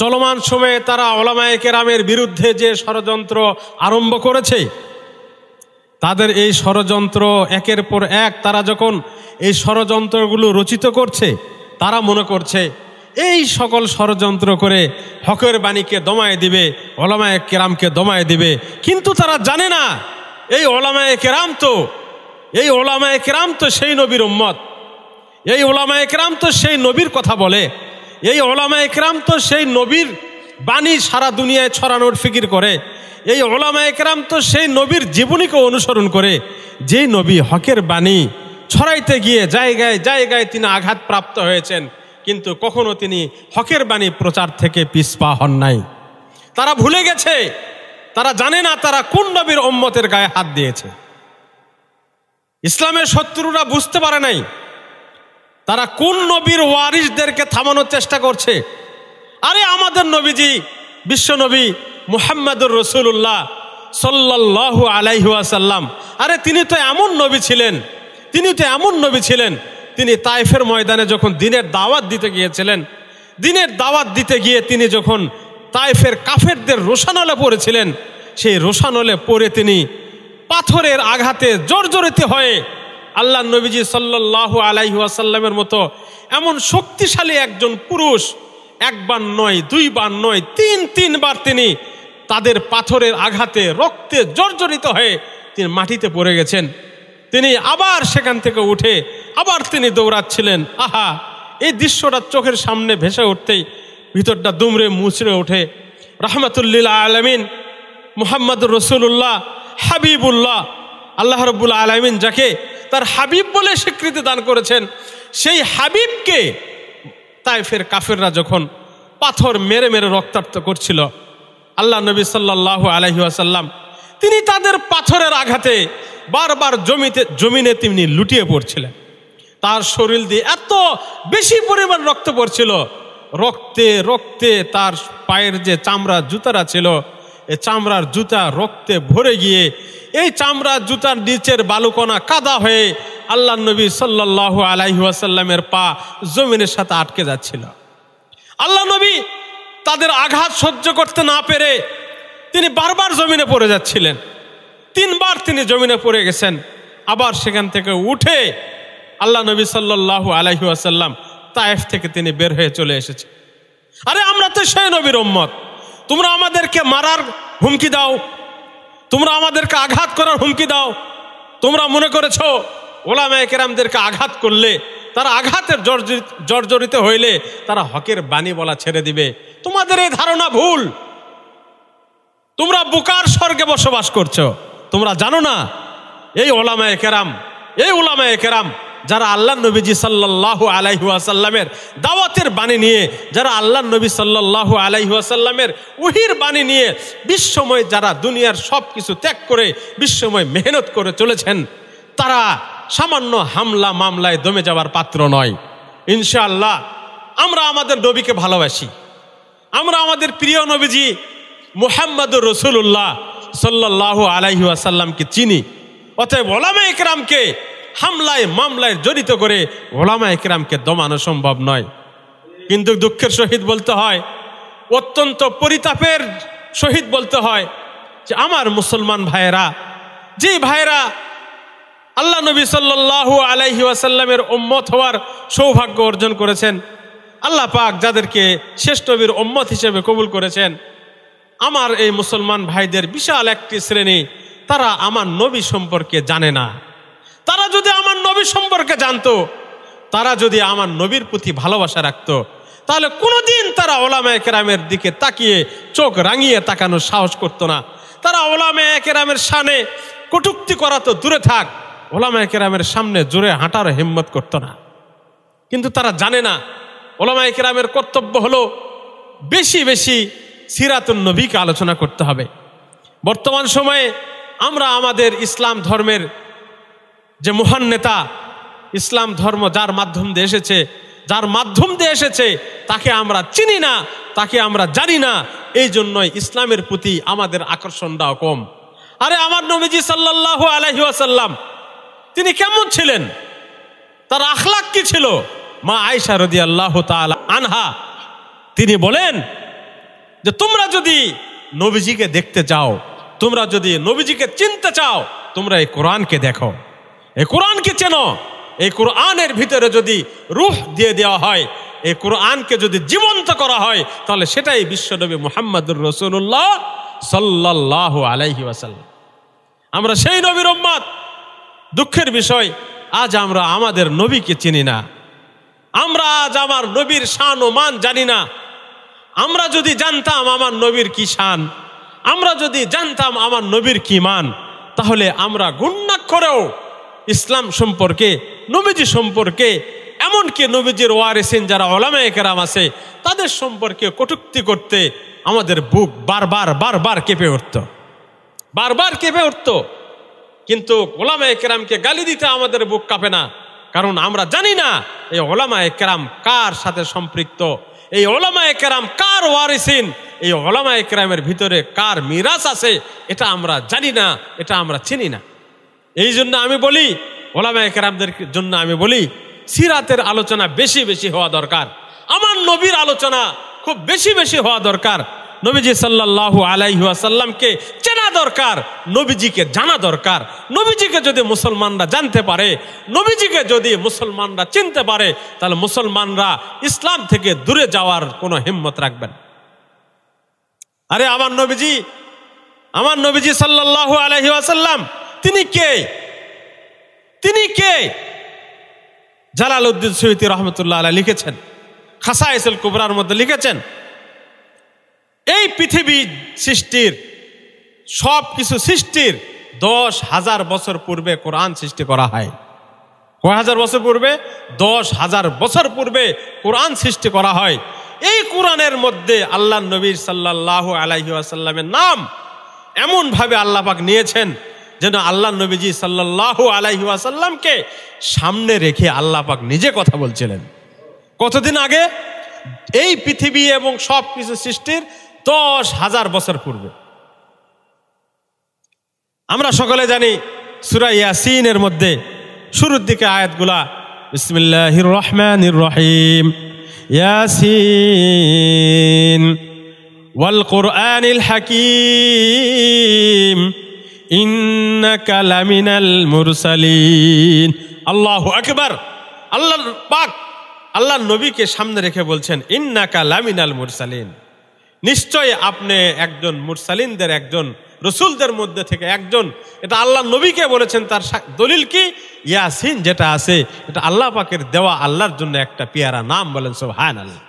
চলমান সময়ে তারা ওলামায়ে কেরামের বিরুদ্ধে যে ষড়যন্ত্র আরম্ভ করেছে তাদের এই ষড়যন্ত্র একের পর এক তারা যখন এই ষড়যন্ত্রগুলো রচিত করছে তারা মনে করছে এই সকল ষড়যন্ত্র করে হকের বাণীকে দমায় দিবে ওলামায়ে কেরামকে দমায় দিবে কিন্তু তারা জানে না এই ওলামায়ে কেরাম তো এই ওলামায় কেরাম তো সেই নবীর উম্মত এই ওলামায় কেরাম তো সেই নবীর কথা বলে এই ওলামা একরাম তো সেই নবীর বাণী সারা দুনিয়ায় ছড়ানোর ফিকির করে এই ওলামা একরাম তো সেই নবীর জীবনীকে অনুসরণ করে যে নবী হকের বাণী ছড়াইতে গিয়ে জায়গায় জায়গায় তিনি আঘাত প্রাপ্ত হয়েছেন কিন্তু কখনো তিনি হকের বাণী প্রচার থেকে পিসপা হন নাই তারা ভুলে গেছে তারা জানে না তারা কোন নবীর ওম্মতের গায়ে হাত দিয়েছে ইসলামের শত্রুরা বুঝতে পারে নাই তারা কোন নবীর ওয়ারিসদেরকে থামানোর চেষ্টা করছে আরে আমাদের নবীজি বিশ্বনবী মুহাম্মদুর রসুল্লাহ সাল্লাহ আলাইহাসাল্লাম আরে তিনি তো এমন নবী ছিলেন তিনি তো এমন নবী ছিলেন তিনি তাইফের ময়দানে যখন দিনের দাওয়াত দিতে গিয়েছিলেন দিনের দাওয়াত দিতে গিয়ে তিনি যখন তাইফের কাফেরদের রোশানলে পড়েছিলেন সেই রোশানলে পড়ে তিনি পাথরের আঘাতে জর্জরিত হয়ে আল্লাহ নবীজি সাল্লাহ আলাইহাসাল্লামের মতো এমন শক্তিশালী একজন পুরুষ একবার নয় দুইবার নয় তিন তিনবার তিনি তাদের পাথরের আঘাতে রক্তে জর্জরিত হয়ে তিনি মাটিতে পড়ে গেছেন তিনি আবার সেখান থেকে উঠে আবার তিনি দৌড়াচ্ছিলেন আহা এই দৃশ্যটা চোখের সামনে ভেসে উঠতেই ভিতরটা দুমড়ে মুচড়ে ওঠে রহমতুল্লিল আলমিন মোহাম্মদ রসুল্লাহ হাবিবুল্লাহ আল্লাহ রব্বুল আলমিন যাকে তার হাবিব বলে স্বীকৃতি দান করেছেন সেই হাবিবকে তাইফের কাফেররা যখন পাথর মেরে মেরে রক্তাক্ত করছিল আল্লাহ নবী সাল্লাহ আলহি আসাল্লাম তিনি তাদের পাথরের আঘাতে বারবার জমিতে জমিনে তিনি লুটিয়ে পড়ছিলেন তার শরীর দিয়ে এত বেশি পরিমাণ রক্ত পড়ছিল রক্তে রক্তে তার পায়ের যে চামড়া জুতারা ছিল এ চামড়ার জুতা রক্তে ভরে গিয়ে এই চামড়া জুতার নিচের বালুকণা কাদা হয়ে আল্লাহ নবী সাল্লাহ আলাইহাসাল্লামের পা জমিনের সাথে আটকে যাচ্ছিল আল্লাহ নবী তাদের আঘাত সহ্য করতে না পেরে তিনি বারবার জমিনে পড়ে যাচ্ছিলেন তিনবার তিনি জমিনে পড়ে গেছেন আবার সেখান থেকে উঠে আল্লাহ নবী সাল্লাহু আলাইহাসাল্লাম তায়েফ থেকে তিনি বের হয়ে চলে এসেছে আরে আমরা তো সেই নবীর ওম্মত তোমরা আমাদেরকে মারার হুমকি দাও তোমরা আমাদেরকে আঘাত করার হুমকি দাও তোমরা মনে করেছ মেয়ে একরামদেরকে আঘাত করলে তারা আঘাতের জর্জরিত হইলে তারা হকের বাণী বলা ছেড়ে দিবে তোমাদের এই ধারণা ভুল তোমরা বুকার স্বর্গে বসবাস করছো তোমরা জানো না এই ওলামায় কেরাম এই ওলামায় কেরাম যারা আল্লাহ নবীজি সাল্লাহ আলাইহাসাল্লামের দাওয়াতের বাণী নিয়ে যারা আল্লাহ নবী সাল্লাহ আলাইহাসাল্লামের উহির বাণী নিয়ে বিশ্বময় যারা দুনিয়ার সব কিছু ত্যাগ করে বিশ্বময় মেহনত করে চলেছেন তারা সামান্য হামলা মামলায় দমে যাওয়ার পাত্র নয় ইনশাআল্লাহ আমরা আমাদের নবীকে ভালোবাসি আমরা আমাদের প্রিয় নবীজি মোহাম্মদুর রসুল্লাহ সাল্লাহ আলাইহাসাল্লামকে চিনি অতএব ওলামে ইকরামকে হামলায় মামলায় জড়িত করে ওলামা একরামকে দমানো সম্ভব নয় কিন্তু দুঃখের সহিত বলতে হয় অত্যন্ত পরিতাপের সহিত বলতে হয় যে আমার মুসলমান ভাইয়েরা যে ভাইয়েরা আল্লাহ নবী সাল্লাহ আলাইহি ওয়াসাল্লামের ওম্মত হওয়ার সৌভাগ্য অর্জন করেছেন আল্লাহ পাক যাদেরকে শ্রেষ্ঠবীর নবীর ওম্মত হিসেবে কবুল করেছেন আমার এই মুসলমান ভাইদের বিশাল একটি শ্রেণী তারা আমার নবী সম্পর্কে জানে না তারা যদি আমার নবী সম্পর্কে জানতো তারা যদি আমার নবীর প্রতি ভালোবাসা রাখত তাহলে কোনোদিন তারা ওলামায় কেরামের দিকে তাকিয়ে চোখ রাঙিয়ে তাকানোর সাহস করত না তারা ওলামায় কেরামের সানে কটুক্তি করা তো দূরে থাক ওলামায় কেরামের সামনে জোরে হাঁটার হিম্মত করত না কিন্তু তারা জানে না ওলামায় কেরামের কর্তব্য হলো বেশি বেশি সিরাতুন নবীকে আলোচনা করতে হবে বর্তমান সময়ে আমরা আমাদের ইসলাম ধর্মের যে মহান নেতা ইসলাম ধর্ম যার মাধ্যম দিয়ে এসেছে যার মাধ্যম দিয়ে এসেছে তাকে আমরা চিনি না তাকে আমরা জানি না এই জন্যই ইসলামের প্রতি আমাদের আকর্ষণটাও কম আরে আমার নবীজি সাল্লাহ আসাল্লাম তিনি কেমন ছিলেন তার আখলাক কি ছিল মা আয়সা রদি আল্লাহ আনহা তিনি বলেন যে তোমরা যদি নবীজিকে দেখতে চাও তোমরা যদি নবীজিকে চিনতে চাও তোমরা এই কোরআনকে দেখো এ কোরআনকে চেনো এই কোরআনের ভিতরে যদি রুহ দিয়ে দেওয়া হয় এই কোরআনকে যদি জীবন্ত করা হয় তাহলে সেটাই বিশ্বনবী মোহাম্মদুর রসুল্লাহ সাল্লাহ আলাইহি আসাল্লাম আমরা সেই নবীর উম্মাদ দুঃখের বিষয় আজ আমরা আমাদের নবীকে চিনি না আমরা আজ আমার নবীর শান ও মান জানি না আমরা যদি জানতাম আমার নবীর কি শান আমরা যদি জানতাম আমার নবীর কি মান তাহলে আমরা গুন্না করেও ইসলাম সম্পর্কে নবীজি সম্পর্কে এমনকি নবীজির ওয়ারেসিন যারা একরাম আছে তাদের সম্পর্কে কটুক্তি করতে আমাদের বুক বারবার বারবার কেঁপে উঠত বারবার কেঁপে উঠত কিন্তু ওলামা একরামকে গালি দিতে আমাদের বুক কাঁপে না কারণ আমরা জানি না এই ওলামা একরাম কার সাথে সম্পৃক্ত এই ওলামা একরাম কার ওয়ারিসিন এই ওলামা একরামের ভিতরে কার মিরাজ আছে এটা আমরা জানি না এটা আমরা চিনি না এই জন্য আমি বলি ওলামা একরামদের জন্য আমি বলি সিরাতের আলোচনা বেশি বেশি হওয়া দরকার আমার নবীর আলোচনা খুব বেশি বেশি হওয়া দরকার নবীজি সাল্লাহু আলাইহাসাল্লামকে চেনা দরকার নবীজিকে জানা দরকার নবীজিকে যদি মুসলমানরা জানতে পারে নবীজিকে যদি মুসলমানরা চিনতে পারে তাহলে মুসলমানরা ইসলাম থেকে দূরে যাওয়ার কোনো হিম্মত রাখবেন আরে আমার নবীজি আমার নবীজি সাল্লাহু আলহিহাসাল্লাম তিনি কে তিনি কে জালাল উদ্দিন সৈতি রহমতুল্লাহ আল্লাহ লিখেছেন খাসাইসুল কুবরার মধ্যে লিখেছেন এই পৃথিবী সৃষ্টির সব কিছু সৃষ্টির দশ হাজার বছর পূর্বে কোরআন সৃষ্টি করা হয় কয় হাজার বছর পূর্বে দশ হাজার বছর পূর্বে কোরআন সৃষ্টি করা হয় এই কোরআনের মধ্যে আল্লাহ নবীর সাল্লাহ আসাল্লামের নাম এমনভাবে পাক নিয়েছেন যেন আল্লাহ নবীজি সাল্লাহ আলাহি ওয়াসাল্লামকে সামনে রেখে আল্লাহ পাক নিজে কথা বলছিলেন কতদিন আগে এই পৃথিবী এবং সব কিছু সৃষ্টির দশ হাজার বছর পূর্বে আমরা সকলে জানি সুরা ইয়াসিনের মধ্যে শুরুর দিকে আয়াতগুলা বিসমিল্লাহির রহমান রহিম ইয়াসিন ওয়াল কোরআনিল হাকিম ইন্নাকা মুরসালিন পাক নবীকে সামনে রেখে বলছেন ইন্নাকা লামিনাল মুরসালিন নিশ্চয় আপনি একজন মুরসালিনদের একজন রসুলদের মধ্যে থেকে একজন এটা আল্লাহ নবীকে বলেছেন তার দলিল কি ইয়াসিন যেটা আছে এটা আল্লাহ পাকের দেওয়া আল্লাহর জন্য একটা পেয়ারা নাম বলেন সব আল্লাহ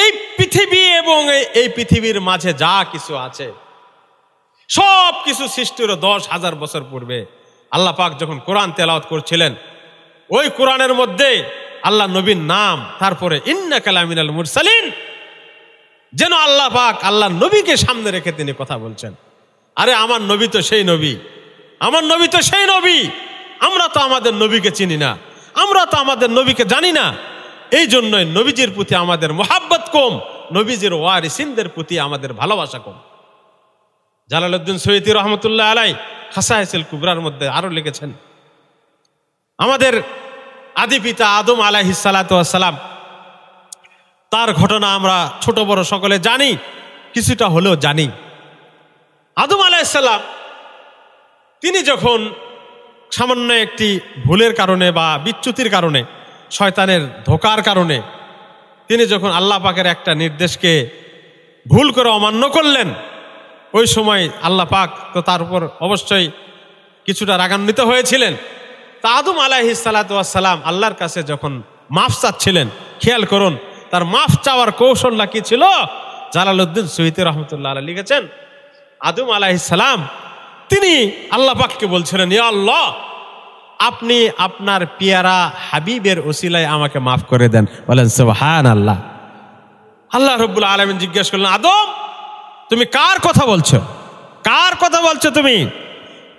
এই পৃথিবী এবং এই পৃথিবীর মাঝে যা কিছু আছে সব কিছু সৃষ্টির দশ হাজার বছর পূর্বে আল্লাহ পাক যখন কোরআন তেলাওয়াত করছিলেন ওই কোরআনের মধ্যে আল্লাহ নবীর নাম তারপরে ইন্না কালামিনাল মুরসালিন যেন আল্লাহ পাক আল্লাহ নবীকে সামনে রেখে তিনি কথা বলছেন আরে আমার নবী তো সেই নবী আমার নবী তো সেই নবী আমরা তো আমাদের নবীকে চিনি না আমরা তো আমাদের নবীকে জানি না এই জন্যই নবীজির প্রতি আমাদের মোহাব্বত কম নবীজির ওয়ারিসিনদের প্রতি আমাদের ভালোবাসা কম জালালউদ্দিন সৈয়দি রহমতুল্লাহ আলাই হাসাহেসেল কুবরার মধ্যে আরও লিখেছেন আমাদের আদি পিতা আদম আলাহি সালাতাম তার ঘটনা আমরা ছোট বড় সকলে জানি কিছুটা হলেও জানি আদম আলাহিসাল্লাম তিনি যখন সামান্য একটি ভুলের কারণে বা বিচ্যুতির কারণে শয়তানের ধোকার কারণে তিনি যখন আল্লাহ পাকের একটা নির্দেশকে ভুল করে অমান্য করলেন ওই সময় আল্লাহ পাক তো তার উপর অবশ্যই কিছুটা রাগান্বিত হয়েছিলেন তা আদম আলাহি সালাতাম আল্লাহর কাছে যখন মাফ চাচ্ছিলেন খেয়াল করুন তার মাফ চাওয়ার কৌশলটা কি ছিল জালালউদ্দিন সহিত রহমতুল্লাহ আল্লাহ লিখেছেন আদম আলাহি সালাম তিনি আল্লাহ পাককে বলছিলেন ইয়া আল্লাহ আপনি আপনার পিয়ারা হাবিবের ওসিলায় আমাকে মাফ করে দেন বলেন সোহান আল্লাহ আল্লাহ রব্বুল আলমিন জিজ্ঞেস করলেন আদম তুমি কার কথা বলছো কার কথা বলছো তুমি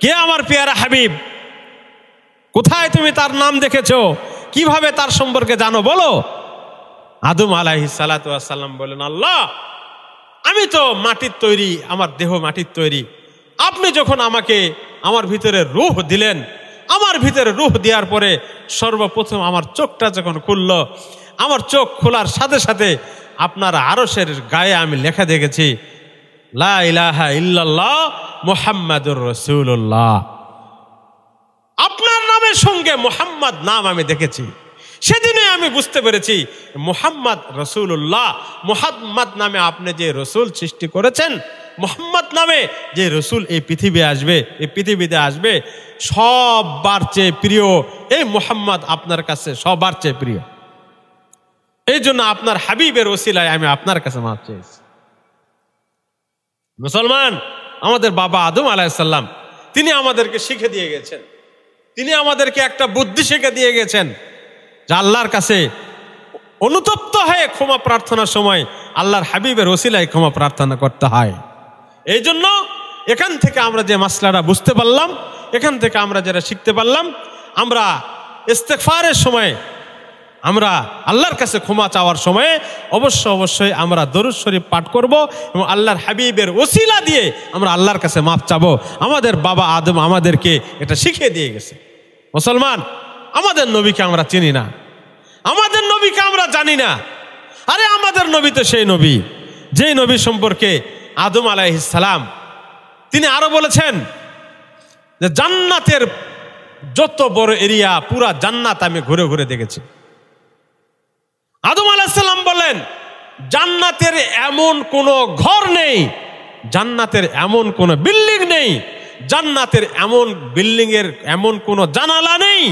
কে আমার পেয়ারা হাবিব কোথায় তুমি তার নাম দেখেছ কিভাবে তার সম্পর্কে জানো বলো আদম আলাহি সালাতাম বলেন আল্লাহ আমি তো মাটির তৈরি আমার দেহ মাটির তৈরি আপনি যখন আমাকে আমার ভিতরে রুহ দিলেন আমার ভিতরে রুহ দেওয়ার পরে সর্বপ্রথম আমার চোখটা যখন খুলল আমার চোখ খোলার সাথে সাথে আপনার আরসের গায়ে আমি লেখা দেখেছি মোহাম্মদুর আপনার নামের সঙ্গে মোহাম্মদ নাম আমি দেখেছি সেদিনে আমি বুঝতে পেরেছি মোহাম্মদ রসুল্লাহ মোহাম্মদ নামে আপনি যে রসুল সৃষ্টি করেছেন মোহাম্মদ নামে যে রসুল এই পৃথিবী আসবে এই পৃথিবীতে আসবে সববার চেয়ে প্রিয় এই মোহাম্মদ আপনার কাছে সবার চেয়ে প্রিয় এই জন্য আপনার হাবিবের ওসিলায় আমি আপনার কাছে মাপ চেয়েছি মুসলমান আমাদের বাবা আদম আলাহিসাল্লাম তিনি আমাদেরকে শিখে দিয়ে গেছেন তিনি আমাদেরকে একটা বুদ্ধি শিখে দিয়ে গেছেন যে আল্লাহর কাছে অনুতপ্ত হয়ে ক্ষমা প্রার্থনার সময় আল্লাহর হাবিবের ওসিলায় ক্ষমা প্রার্থনা করতে হয় এই জন্য এখান থেকে আমরা যে মাসলাটা বুঝতে পারলাম এখান থেকে আমরা যারা শিখতে পারলাম আমরা ইস্তেফারের সময় আমরা আল্লাহর কাছে ক্ষমা চাওয়ার সময়ে অবশ্য অবশ্যই আমরা দরুদ শরীফ পাঠ করব এবং আল্লাহর হাবিবের ওসিলা দিয়ে আমরা আল্লাহর কাছে মাপ চাবো আমাদের বাবা আদম আমাদেরকে এটা শিখিয়ে দিয়ে গেছে মুসলমান আমাদের নবীকে আমরা চিনি না আমাদের নবীকে আমরা জানি না আরে আমাদের নবী তো সেই নবী যেই নবী সম্পর্কে আদম আলাইসালাম তিনি আরো বলেছেন যে জান্নাতের যত বড় এরিয়া পুরা জান্নাত আমি ঘুরে ঘুরে দেখেছি আদম আলাহিসাল্লাম বলেন জান্নাতের এমন কোনো ঘর নেই জান্নাতের এমন কোনো বিল্ডিং নেই জান্নাতের এমন বিল্ডিংয়ের এমন কোনো জানালা নেই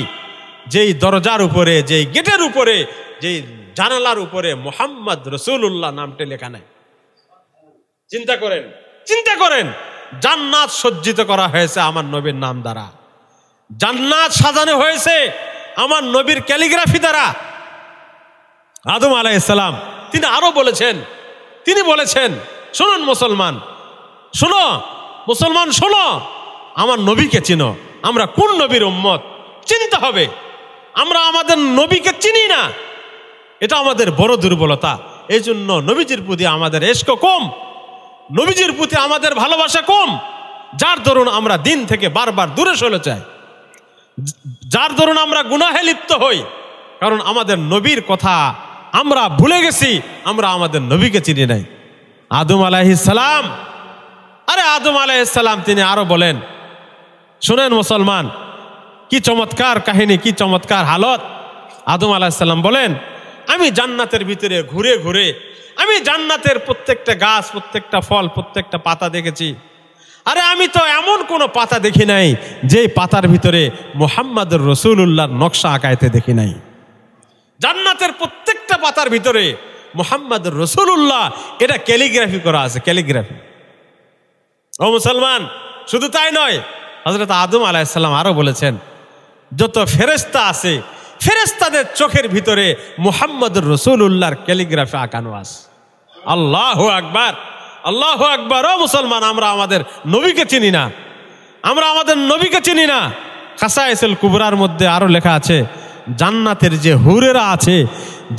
যেই দরজার উপরে যেই গেটের উপরে যেই জানালার উপরে মোহাম্মদ রসুল্লাহ নামটি লেখা নেই চিন্তা করেন চিন্তা করেন জান্নাত সজ্জিত করা হয়েছে আমার নবীর নাম দ্বারা জান্নাত সাজানো হয়েছে আমার নবীর ক্যালিগ্রাফি দ্বারা আদম আলাইসালাম তিনি আরো বলেছেন তিনি বলেছেন শুনুন মুসলমান শোনো মুসলমান শোনো আমার নবীকে চিনো আমরা কোন নবীর উম্মত চিনতে হবে আমরা আমাদের নবীকে চিনি না এটা আমাদের বড় দুর্বলতা এই জন্য নবীজির প্রতি আমাদের এস্ক কম নবীজির প্রতি আমাদের ভালোবাসা কম যার ধরুন আমরা দিন থেকে বারবার দূরে সরে চাই যার ধরুন আমরা গুনাহে লিপ্ত হই কারণ আমাদের নবীর কথা আমরা ভুলে গেছি আমরা আমাদের নবীকে চিনি নাই আদম সালাম আরে আদম সালাম তিনি আরো বলেন শুনেন মুসলমান কি চমৎকার কাহিনী কি চমৎকার হালত আদম সালাম বলেন আমি জান্নাতের ভিতরে ঘুরে ঘুরে আমি জান্নাতের প্রত্যেকটা গাছ প্রত্যেকটা ফল প্রত্যেকটা পাতা দেখেছি আরে আমি তো এমন কোনো পাতা দেখি নাই যে পাতার ভিতরে মোহাম্মদ রসুল্লাহর নকশা আঁকাইতে দেখি নাই জান্নাতের প্রত্যেক একটা পাতার ভিতরে মোহাম্মদ রসুল্লাহ এটা ক্যালিগ্রাফি করা আছে ক্যালিগ্রাফি ও মুসলমান শুধু তাই নয় হজরত আদম আলাইসাল্লাম আরো বলেছেন যত ফেরেস্তা আছে ফেরেস্তাদের চোখের ভিতরে মোহাম্মদ রসুল্লাহর ক্যালিগ্রাফি আঁকানো আছে আল্লাহ আকবার আল্লাহ আকবার ও মুসলমান আমরা আমাদের নবীকে চিনি না আমরা আমাদের নবীকে চিনি না খাসা এসেল কুবরার মধ্যে আরো লেখা আছে জান্নাতের যে হুরেরা আছে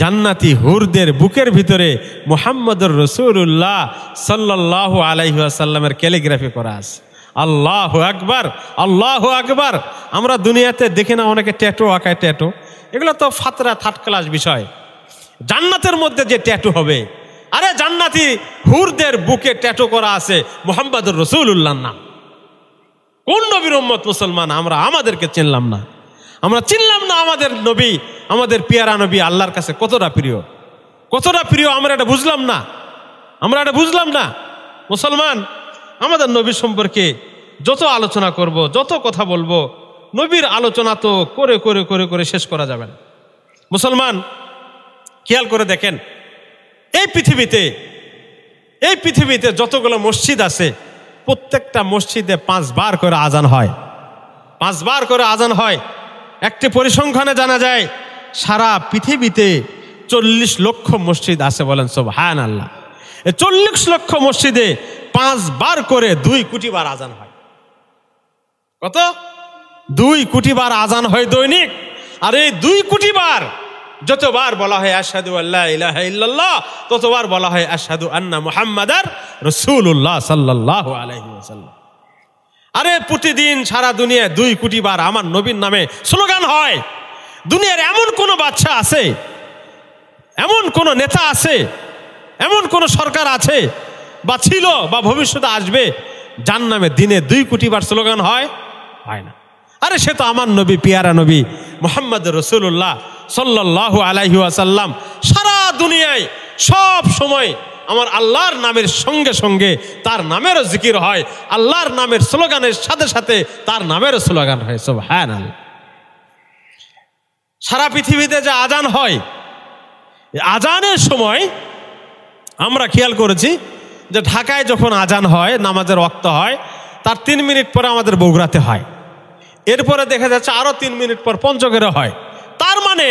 জান্নাতি হুরদের বুকের ভিতরে মোহাম্মদুর রসুল্লাহ সাল্লাহ আলাইসাল্লামের ক্যালিগ্রাফি করা আছে আল্লাহ আকবার আল্লাহ আকবার আমরা দুনিয়াতে দেখি না অনেকে ট্যাটু আঁকায় ট্যাটু এগুলো তো ফাতরা থার্ড ক্লাস বিষয় জান্নাতের মধ্যে যে ট্যাটু হবে আরে জান্নাতি হুরদের বুকে ট্যাটু করা আছে মোহাম্মদুর রসুল্লাহ নাম কোন নবীর মুসলমান আমরা আমাদেরকে চিনলাম না আমরা চিনলাম না আমাদের নবী আমাদের পিয়ারা নবী আল্লাহর কাছে কতটা প্রিয় কতটা প্রিয় আমরা এটা বুঝলাম না আমরা এটা বুঝলাম না মুসলমান আমাদের নবী সম্পর্কে যত আলোচনা করব যত কথা বলবো নবীর আলোচনা তো করে করে করে করে শেষ করা যাবে না মুসলমান খেয়াল করে দেখেন এই পৃথিবীতে এই পৃথিবীতে যতগুলো মসজিদ আছে প্রত্যেকটা মসজিদে পাঁচবার করে আজান হয় পাঁচবার করে আজান হয় একটি পরিসংখ্যানে জানা যায় সারা পৃথিবীতে চল্লিশ লক্ষ মসজিদ আছে বলেন সব হায়ান আল্লাহ চল্লিশ লক্ষ মসজিদে পাঁচবার করে দুই কোটি বার আজান হয় কত দুই কোটি বার আজান হয় দৈনিক আর এই দুই কোটি বার যতবার বলা হয় আসাদু আল্লাহ ইলাহ ইল্লাল্লাহ ততবার বলা হয় আসাদু আন্না মুহাম্মাদার রসুল্লাহ সাল্লাহ আলহিম আরে প্রতিদিন সারা দুনিয়ায় দুই কোটি বার আমার নবীর নামে স্লোগান হয় দুনিয়ার এমন কোনো বাচ্চা আছে এমন কোনো নেতা আছে এমন কোনো সরকার আছে বা ছিল বা ভবিষ্যতে আসবে যার নামে দিনে দুই কোটি বার স্লোগান হয় হয় না আরে সে তো আমার নবী পিয়ারা নবী মোহাম্মদ রসুল্লাহ সাল্লাহ আলাইহাসাল্লাম সারা দুনিয়ায় সব সময় আমার আল্লাহর নামের সঙ্গে সঙ্গে তার নামেরও জিকির হয় আল্লাহর নামের স্লোগানের সাথে সাথে তার নামেরও স্লোগান হয় সব হ্যাঁ সারা পৃথিবীতে যে আজান হয় আজানের সময় আমরা খেয়াল করেছি যে ঢাকায় যখন আজান হয় নামাজের রক্ত হয় তার তিন মিনিট পরে আমাদের বগুড়াতে হয় এরপরে দেখা যাচ্ছে আরও তিন মিনিট পর পঞ্চগড়ে হয় তার মানে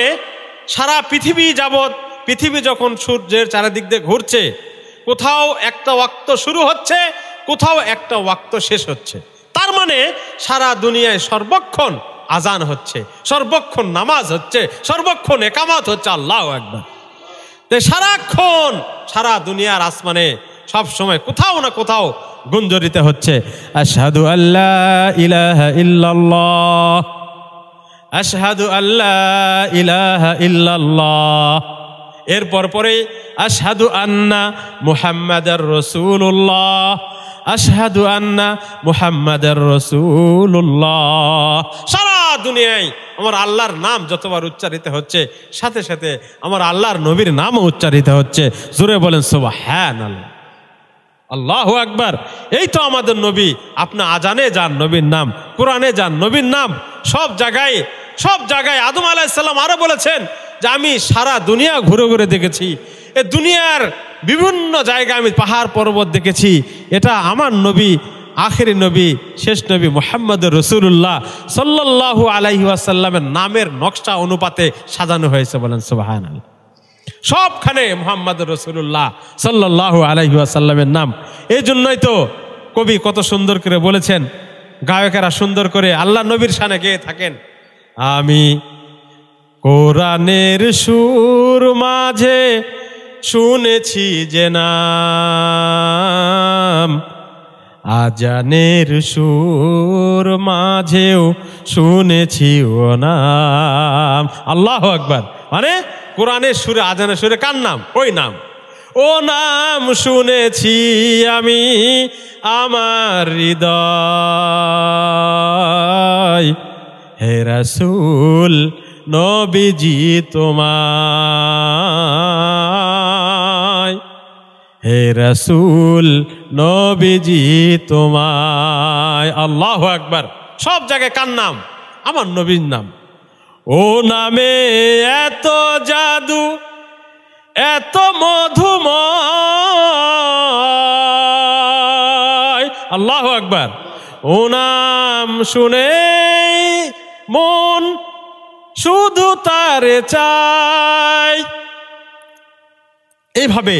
সারা পৃথিবী যাবত পৃথিবী যখন সূর্যের চারিদিক দিয়ে ঘুরছে কোথাও একটা ওয়াক্ত শুরু হচ্ছে কোথাও একটা ওয়াক্ত শেষ হচ্ছে তার মানে সারা দুনিয়ায় সর্বক্ষণ আজান হচ্ছে সর্বক্ষণ নামাজ হচ্ছে সর্বক্ষণ একামত হচ্ছে আল্লাহ একবার তাই সারাক্ষণ সারা দুনিয়ার আসমানে সব সময় কোথাও না কোথাও গুঞ্জরিতে হচ্ছে আশহাদু আল্লাহ ইলাহ ইল্লাল্লাহ আশহাদু আল্লাহ ইলাহ ইল্লাল্লাহ এর পরপরে আশহাদু আন্না মুহাম্মাদার রসুল্লাহ আসাদু আন্না মুহাম্মাদার রসুল্লাহ সারা দুনিয়ায় আমার আল্লাহর নাম যতবার উচ্চারিত হচ্ছে সাথে সাথে আমার আল্লাহর নবীর নামও উচ্চারিত হচ্ছে জোরে বলেন সোবা হ্যাঁ আল্লাহ আল্লাহ আকবার এই তো আমাদের নবী আপনি আজানে যান নবীর নাম কোরআনে যান নবীর নাম সব জায়গায় সব জায়গায় আদম আলাহিসাল্লাম আরো বলেছেন যে আমি সারা দুনিয়া ঘুরে ঘুরে দেখেছি এ দুনিয়ার বিভিন্ন জায়গায় আমি পাহাড় পর্বত দেখেছি এটা আমার নবী আখেরি নবী শেষ নবী মোহাম্মদ রসুল্লাহ সাল্লাহ আলাইহাসাল্লামের নামের নকশা অনুপাতে সাজানো হয়েছে বলেন সুবাহান সবখানে মোহাম্মদ রসুল্লাহ সাল্লাহ আলাইহাসাল্লামের নাম এই জন্যই তো কবি কত সুন্দর করে বলেছেন গায়কেরা সুন্দর করে আল্লাহ নবীর সানে গেয়ে থাকেন আমি কোরআনের সুর মাঝে শুনেছি যে আজানের সুর মাঝেও শুনেছি ও নাম আল্লাহ আকবার মানে কোরআনের সুরে আজানের সুরে কার নাম ওই নাম ও নাম শুনেছি আমি আমার হৃদয় হে রসুল নবীজি তোমায় হে রসুল নবীজি তোমায় আল্লাহ একবার সব জায়গায় কার নাম আমার নবীর নাম ও নামে এত জাদু এত মধুম আল্লাহ একবার ও নাম শুনে মন শুধু তার চাই এইভাবে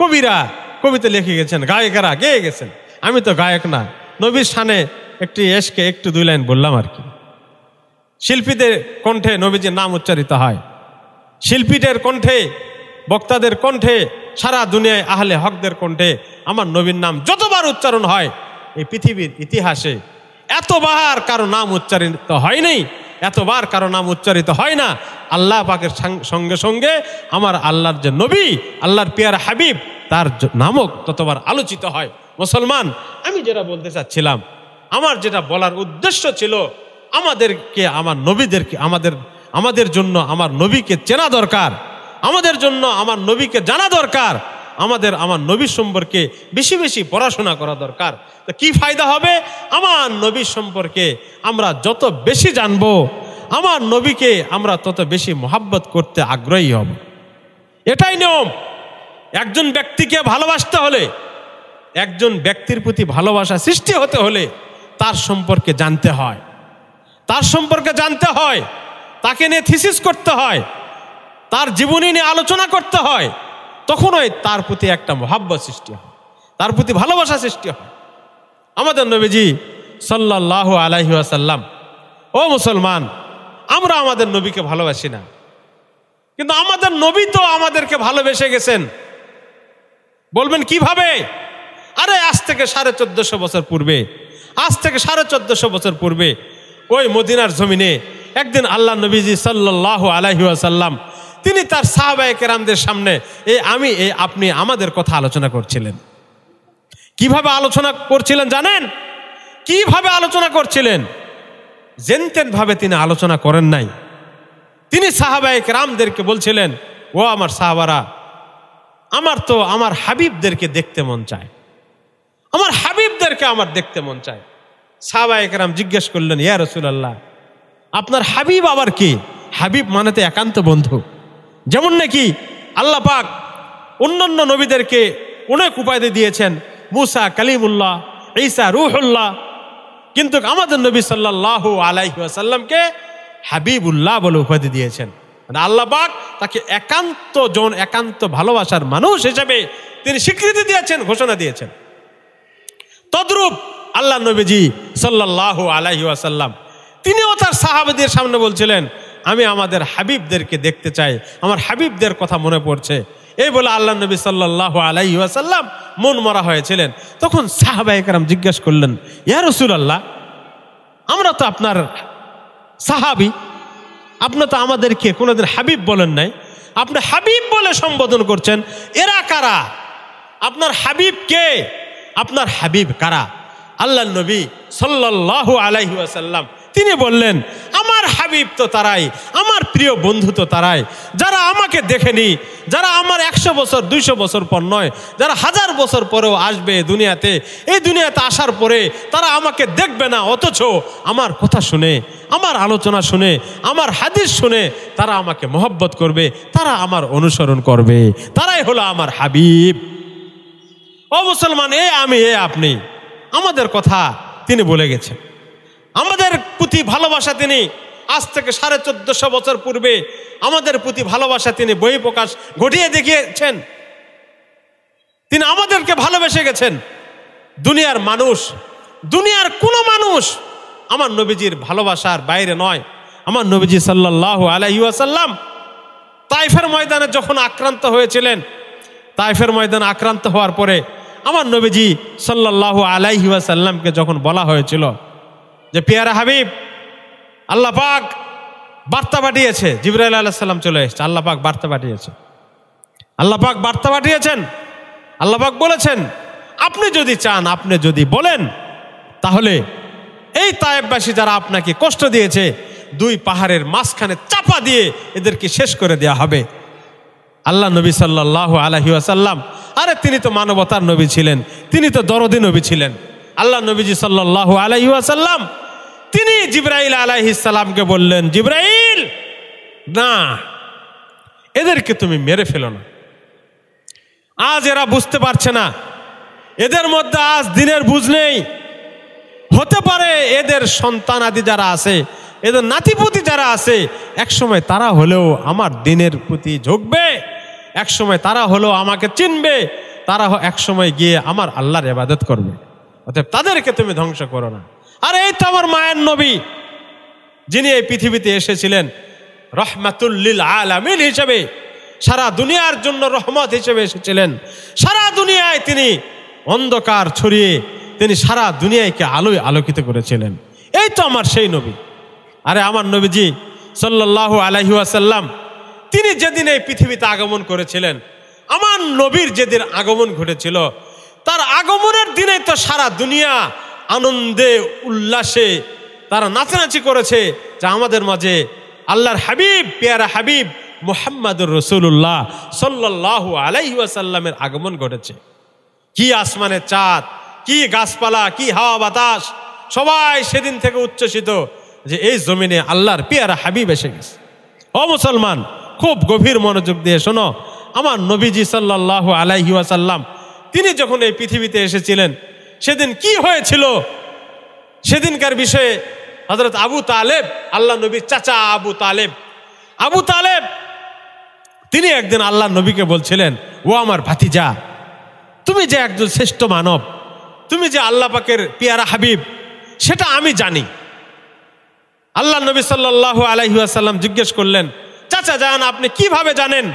কবিরা কবিতা লিখে গেছেন গায়কেরা গেয়ে গেছেন আমি তো গায়ক না নবীর সানে একটি এসকে একটু দুই লাইন বললাম আর কি শিল্পীদের কণ্ঠে নবীজির নাম উচ্চারিত হয় শিল্পীদের কণ্ঠে বক্তাদের কণ্ঠে সারা দুনিয়ায় আহলে হকদের কণ্ঠে আমার নবীর নাম যতবার উচ্চারণ হয় এই পৃথিবীর ইতিহাসে এতবার কারো নাম উচ্চারিত হয় নাই এতবার কারো নাম উচ্চারিত হয় না আল্লাহ পাকের সঙ্গে সঙ্গে আমার আল্লাহর যে নবী আল্লাহর পিয়ার হাবিব তার নামক ততবার আলোচিত হয় মুসলমান আমি যেটা বলতে চাচ্ছিলাম আমার যেটা বলার উদ্দেশ্য ছিল আমাদেরকে আমার নবীদেরকে আমাদের আমাদের জন্য আমার নবীকে চেনা দরকার আমাদের জন্য আমার নবীকে জানা দরকার আমাদের আমার নবী সম্পর্কে বেশি বেশি পড়াশোনা করা দরকার কি ফায়দা হবে আমার নবী সম্পর্কে আমরা যত বেশি জানব আমার নবীকে আমরা তত বেশি মোহাব্বত করতে আগ্রহী হব এটাই নিয়ম একজন ব্যক্তিকে ভালোবাসতে হলে একজন ব্যক্তির প্রতি ভালোবাসা সৃষ্টি হতে হলে তার সম্পর্কে জানতে হয় তার সম্পর্কে জানতে হয় তাকে নিয়ে থিসিস করতে হয় তার জীবনী নিয়ে আলোচনা করতে হয় তখনই তার প্রতি একটা মহাব্বত সৃষ্টি হয় তার প্রতি ভালোবাসা সৃষ্টি হয় আমাদের নবীজি সাল্লাহ আলাহি আসাল্লাম ও মুসলমান আমরা আমাদের নবীকে ভালোবাসি না কিন্তু আমাদের নবী তো আমাদেরকে ভালোবেসে গেছেন বলবেন কিভাবে আরে আজ থেকে সাড়ে চোদ্দশো বছর পূর্বে আজ থেকে সাড়ে চোদ্দশো বছর পূর্বে ওই মদিনার জমিনে একদিন আল্লাহ নবীজি সাল্লাহ আলাহি আসাল্লাম তিনি তার সাহাবায় কেরামদের সামনে এ আমি এ আপনি আমাদের কথা আলোচনা করছিলেন কিভাবে আলোচনা করছিলেন জানেন কিভাবে আলোচনা করছিলেন জেনতেনভাবে তিনি আলোচনা করেন নাই তিনি সাহাবায়ক রামদেরকে বলছিলেন ও আমার সাহাবারা আমার তো আমার হাবিবদেরকে দেখতে মন চায় আমার হাবিবদেরকে আমার দেখতে মন চায় সাহাবায়ক রাম জিজ্ঞেস করলেন ইয়া রসুল আল্লাহ আপনার হাবিব আবার কি হাবিব মানে তো একান্ত বন্ধু যেমন নাকি আল্লাহ পাক অন্যান্য নবীদেরকে অনেক উপায় দিয়েছেন মুসা কালিমুল্লাহ ঈসা রুহুল্লাহ কিন্তু আমাদের নবী সাল্লাহ আলাইসাল্লামকে হাবিবুল্লাহ বলে উপাধি দিয়েছেন মানে আল্লাহ পাক তাকে একান্ত জন একান্ত ভালোবাসার মানুষ হিসেবে তিনি স্বীকৃতি দিয়েছেন ঘোষণা দিয়েছেন তদ্রূপ আল্লাহ নবীজি সাল্লাহ আসাল্লাম তিনিও তার সাহাবেদের সামনে বলছিলেন আমি আমাদের হাবিবদেরকে দেখতে চাই আমার হাবিবদের কথা মনে পড়ছে এই বলে আল্লাহ নবী সাল্লাহ আলাইসাল্লাম মন মরা হয়েছিলেন তখন কারাম জিজ্ঞেস করলেন ইয়া রসুল আল্লাহ আমরা তো আপনার সাহাবি আপনার তো আমাদেরকে কোনোদিন হাবিব বলেন নাই আপনি হাবিব বলে সম্বোধন করছেন এরা কারা আপনার হাবিব কে আপনার হাবিব কারা আল্লাহ নবী সাল্লাহ আলাইসাল্লাম তিনি বললেন আমার হাবিব তো তারাই আমার প্রিয় বন্ধু তো তারাই যারা আমাকে দেখেনি যারা আমার একশো বছর দুইশো বছর পর নয় যারা হাজার বছর পরেও আসবে দুনিয়াতে এই দুনিয়াতে আসার পরে তারা আমাকে দেখবে না অথচ আমার কথা শুনে আমার আলোচনা শুনে আমার হাদিস শুনে তারা আমাকে মহব্বত করবে তারা আমার অনুসরণ করবে তারাই হলো আমার হাবিব ও মুসলমান এ আমি এ আপনি আমাদের কথা তিনি বলে গেছেন আমাদের প্রতি ভালোবাসা তিনি আজ থেকে সাড়ে চোদ্দশো বছর পূর্বে আমাদের প্রতি ভালোবাসা তিনি বই প্রকাশ ঘটিয়ে দেখিয়েছেন তিনি আমাদেরকে ভালোবেসে গেছেন দুনিয়ার মানুষ দুনিয়ার কোন মানুষ আমার নবীজির ভালোবাসার বাইরে নয় আমার নবীজি সাল্লাহ আলাইসাল্লাম তাইফের ময়দানে যখন আক্রান্ত হয়েছিলেন তাইফের ময়দানে আক্রান্ত হওয়ার পরে আমার নবীজি সাল্লাহ আলাইহাসাল্লামকে যখন বলা হয়েছিল যে পিয়ারা হাবিব আল্লাহ পাক বার্তা পাঠিয়েছে জিবরাইল আলাহিসাল্লাম চলে এসছে আল্লাহ পাক বার্তা পাঠিয়েছে আল্লাহ পাক বার্তা পাঠিয়েছেন আল্লাহ পাক বলেছেন আপনি যদি চান আপনি যদি বলেন তাহলে এই তায়েববাসী যারা আপনাকে কষ্ট দিয়েছে দুই পাহাড়ের মাঝখানে চাপা দিয়ে এদেরকে শেষ করে দেয়া হবে আল্লাহ নবী সাল্লাহ আলহি আসাল্লাম আরে তিনি তো মানবতার নবী ছিলেন তিনি তো দরদি নবী ছিলেন আল্লাহ নবীজি সাল্লাহ আলহি আসাল্লাম তিনি জিব্রাইল আলাইহিসালামকে বললেন জিব্রাইল না এদেরকে তুমি মেরে ফেলো না আজ এরা বুঝতে পারছে না এদের মধ্যে আজ দিনের বুঝ নেই হতে পারে এদের সন্তান আদি যারা আছে এদের নাতিপুতি যারা আছে একসময় তারা হলেও আমার দিনের প্রতি ঝুঁকবে একসময় তারা হলেও আমাকে চিনবে তারা একসময় গিয়ে আমার আল্লাহর ইবাদত করবে অতএব তাদেরকে তুমি ধ্বংস করো না আর এই তো আমার মায়ের নবী যিনি এই পৃথিবীতে এসেছিলেন রহমাতুল্লিল আলামিন হিসেবে সারা দুনিয়ার জন্য রহমত হিসেবে এসেছিলেন সারা দুনিয়ায় তিনি অন্ধকার ছড়িয়ে তিনি সারা দুনিয়াকে আলোয় আলোকিত করেছিলেন এই তো আমার সেই নবী আরে আমার নবীজি সাল্লাহ আসাল্লাম তিনি যেদিন এই পৃথিবীতে আগমন করেছিলেন আমার নবীর যেদিন আগমন ঘটেছিল তার আগমনের দিনে তো সারা দুনিয়া আনন্দে উল্লাসে তারা নাচানাচি করেছে যা আমাদের মাঝে আল্লাহর হাবিব পেয়ারা হাবিব মোহাম্মদুর রসুল্লাহ সাল্লাহ আলাইসাল্লামের আগমন ঘটেছে কি আসমানের চাঁদ কি গাছপালা কি হাওয়া বাতাস সবাই সেদিন থেকে উচ্ছ্বসিত যে এই জমিনে আল্লাহর পেয়ারা হাবিব এসে গেছে ও মুসলমান খুব গভীর মনোযোগ দিয়ে শোনো আমার নবীজি সাল্লাহ আলাইহি আসাল্লাম তিনি যখন এই পৃথিবীতে এসেছিলেন সেদিন কি হয়েছিল সেদিনকার বিষয়ে হজরত আবু তালেব আল্লাহ নবীর চাচা আবু তালেব আবু তালেব তিনি একদিন আল্লাহ নবীকে বলছিলেন ও আমার ভাতিজা তুমি যে একজন শ্রেষ্ঠ মানব তুমি যে আল্লাহ পাকের পিয়ারা হাবিব সেটা আমি জানি আল্লাহ নবী সাল্লাহ আলাইসাল্লাম জিজ্ঞেস করলেন চাচা যান আপনি কিভাবে জানেন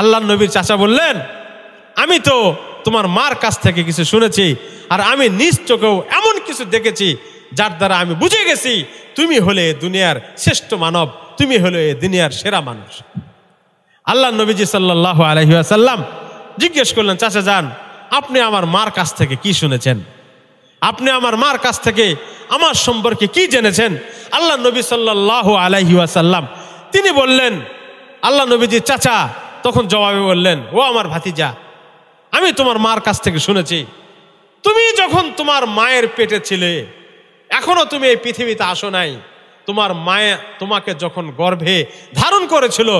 আল্লাহ নবীর চাচা বললেন আমি তো তোমার মার কাছ থেকে কিছু শুনেছি আর আমি নিজ চোখেও এমন কিছু দেখেছি যার দ্বারা আমি বুঝে গেছি তুমি হলে দুনিয়ার শ্রেষ্ঠ মানব তুমি হলে এ দুনিয়ার সেরা মানুষ আল্লাহ নবীজি সাল্লাহ আলহিহাসাল্লাম জিজ্ঞেস করলেন চাচা যান আপনি আমার মার কাছ থেকে কি শুনেছেন আপনি আমার মার কাছ থেকে আমার সম্পর্কে কি জেনেছেন আল্লাহ নবী সাল্লাহ আলহিহাসাল্লাম তিনি বললেন আল্লাহ নবীজি চাচা তখন জবাবে বললেন ও আমার ভাতিজা আমি তোমার মার কাছ থেকে শুনেছি তুমি যখন তোমার মায়ের পেটে ছিলে এখনো তুমি এই পৃথিবীতে আসো নাই তোমার মায়ে তোমাকে যখন গর্ভে ধারণ করেছিল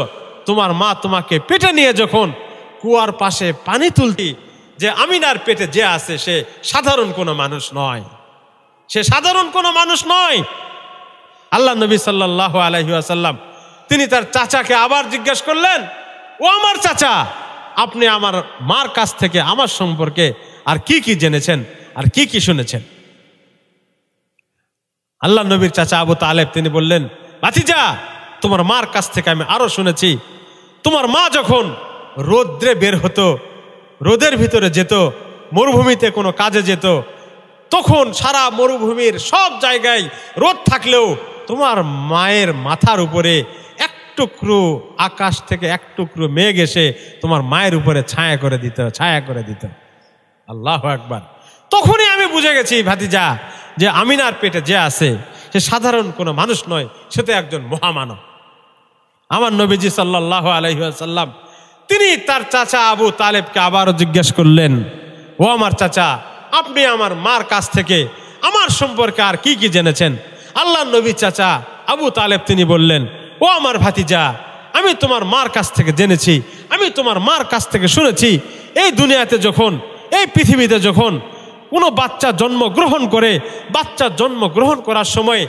তোমার মা তোমাকে পেটে নিয়ে যখন কুয়ার পাশে পানি তুলতি যে আমিনার পেটে যে আছে সে সাধারণ কোনো মানুষ নয় সে সাধারণ কোনো মানুষ নয় আল্লাহ নবী সাল্লাহ আলহিহাসাল্লাম তিনি তার চাচাকে আবার জিজ্ঞেস করলেন ও আমার চাচা আপনি আমার মার কাছ থেকে আমার সম্পর্কে আর কি কি জেনেছেন আর কি কি শুনেছেন আল্লাহ নবীর চাচা আবু তালেব তিনি বললেন ভাতিজা তোমার মার কাছ থেকে আমি আরও শুনেছি তোমার মা যখন রোদ্রে বের হতো রোদের ভিতরে যেত মরুভূমিতে কোনো কাজে যেত তখন সারা মরুভূমির সব জায়গায় রোদ থাকলেও তোমার মায়ের মাথার উপরে টুকরো আকাশ থেকে এক টুকরো মেঘ এসে তোমার মায়ের উপরে ছায়া করে দিত ছায়া করে দিত আল্লাহ একবার তখনই আমি বুঝে গেছি ভাতিজা যে আমিনার পেটে যে আছে সে সাধারণ কোনো মানুষ নয় সে তো একজন মহামানব আমার নবীজি সাল্লাহ আলহিহাসাল্লাম তিনি তার চাচা আবু তালেবকে আবারও জিজ্ঞেস করলেন ও আমার চাচা আপনি আমার মার কাছ থেকে আমার সম্পর্কে আর কি কি জেনেছেন আল্লাহ নবী চাচা আবু তালেব তিনি বললেন ও আমার ভাতিজা আমি তোমার মার কাছ থেকে জেনেছি আমি তোমার মার কাছ থেকে শুনেছি এই দুনিয়াতে যখন এই পৃথিবীতে যখন কোনো বাচ্চা জন্মগ্রহণ করে বাচ্চা জন্মগ্রহণ করার সময়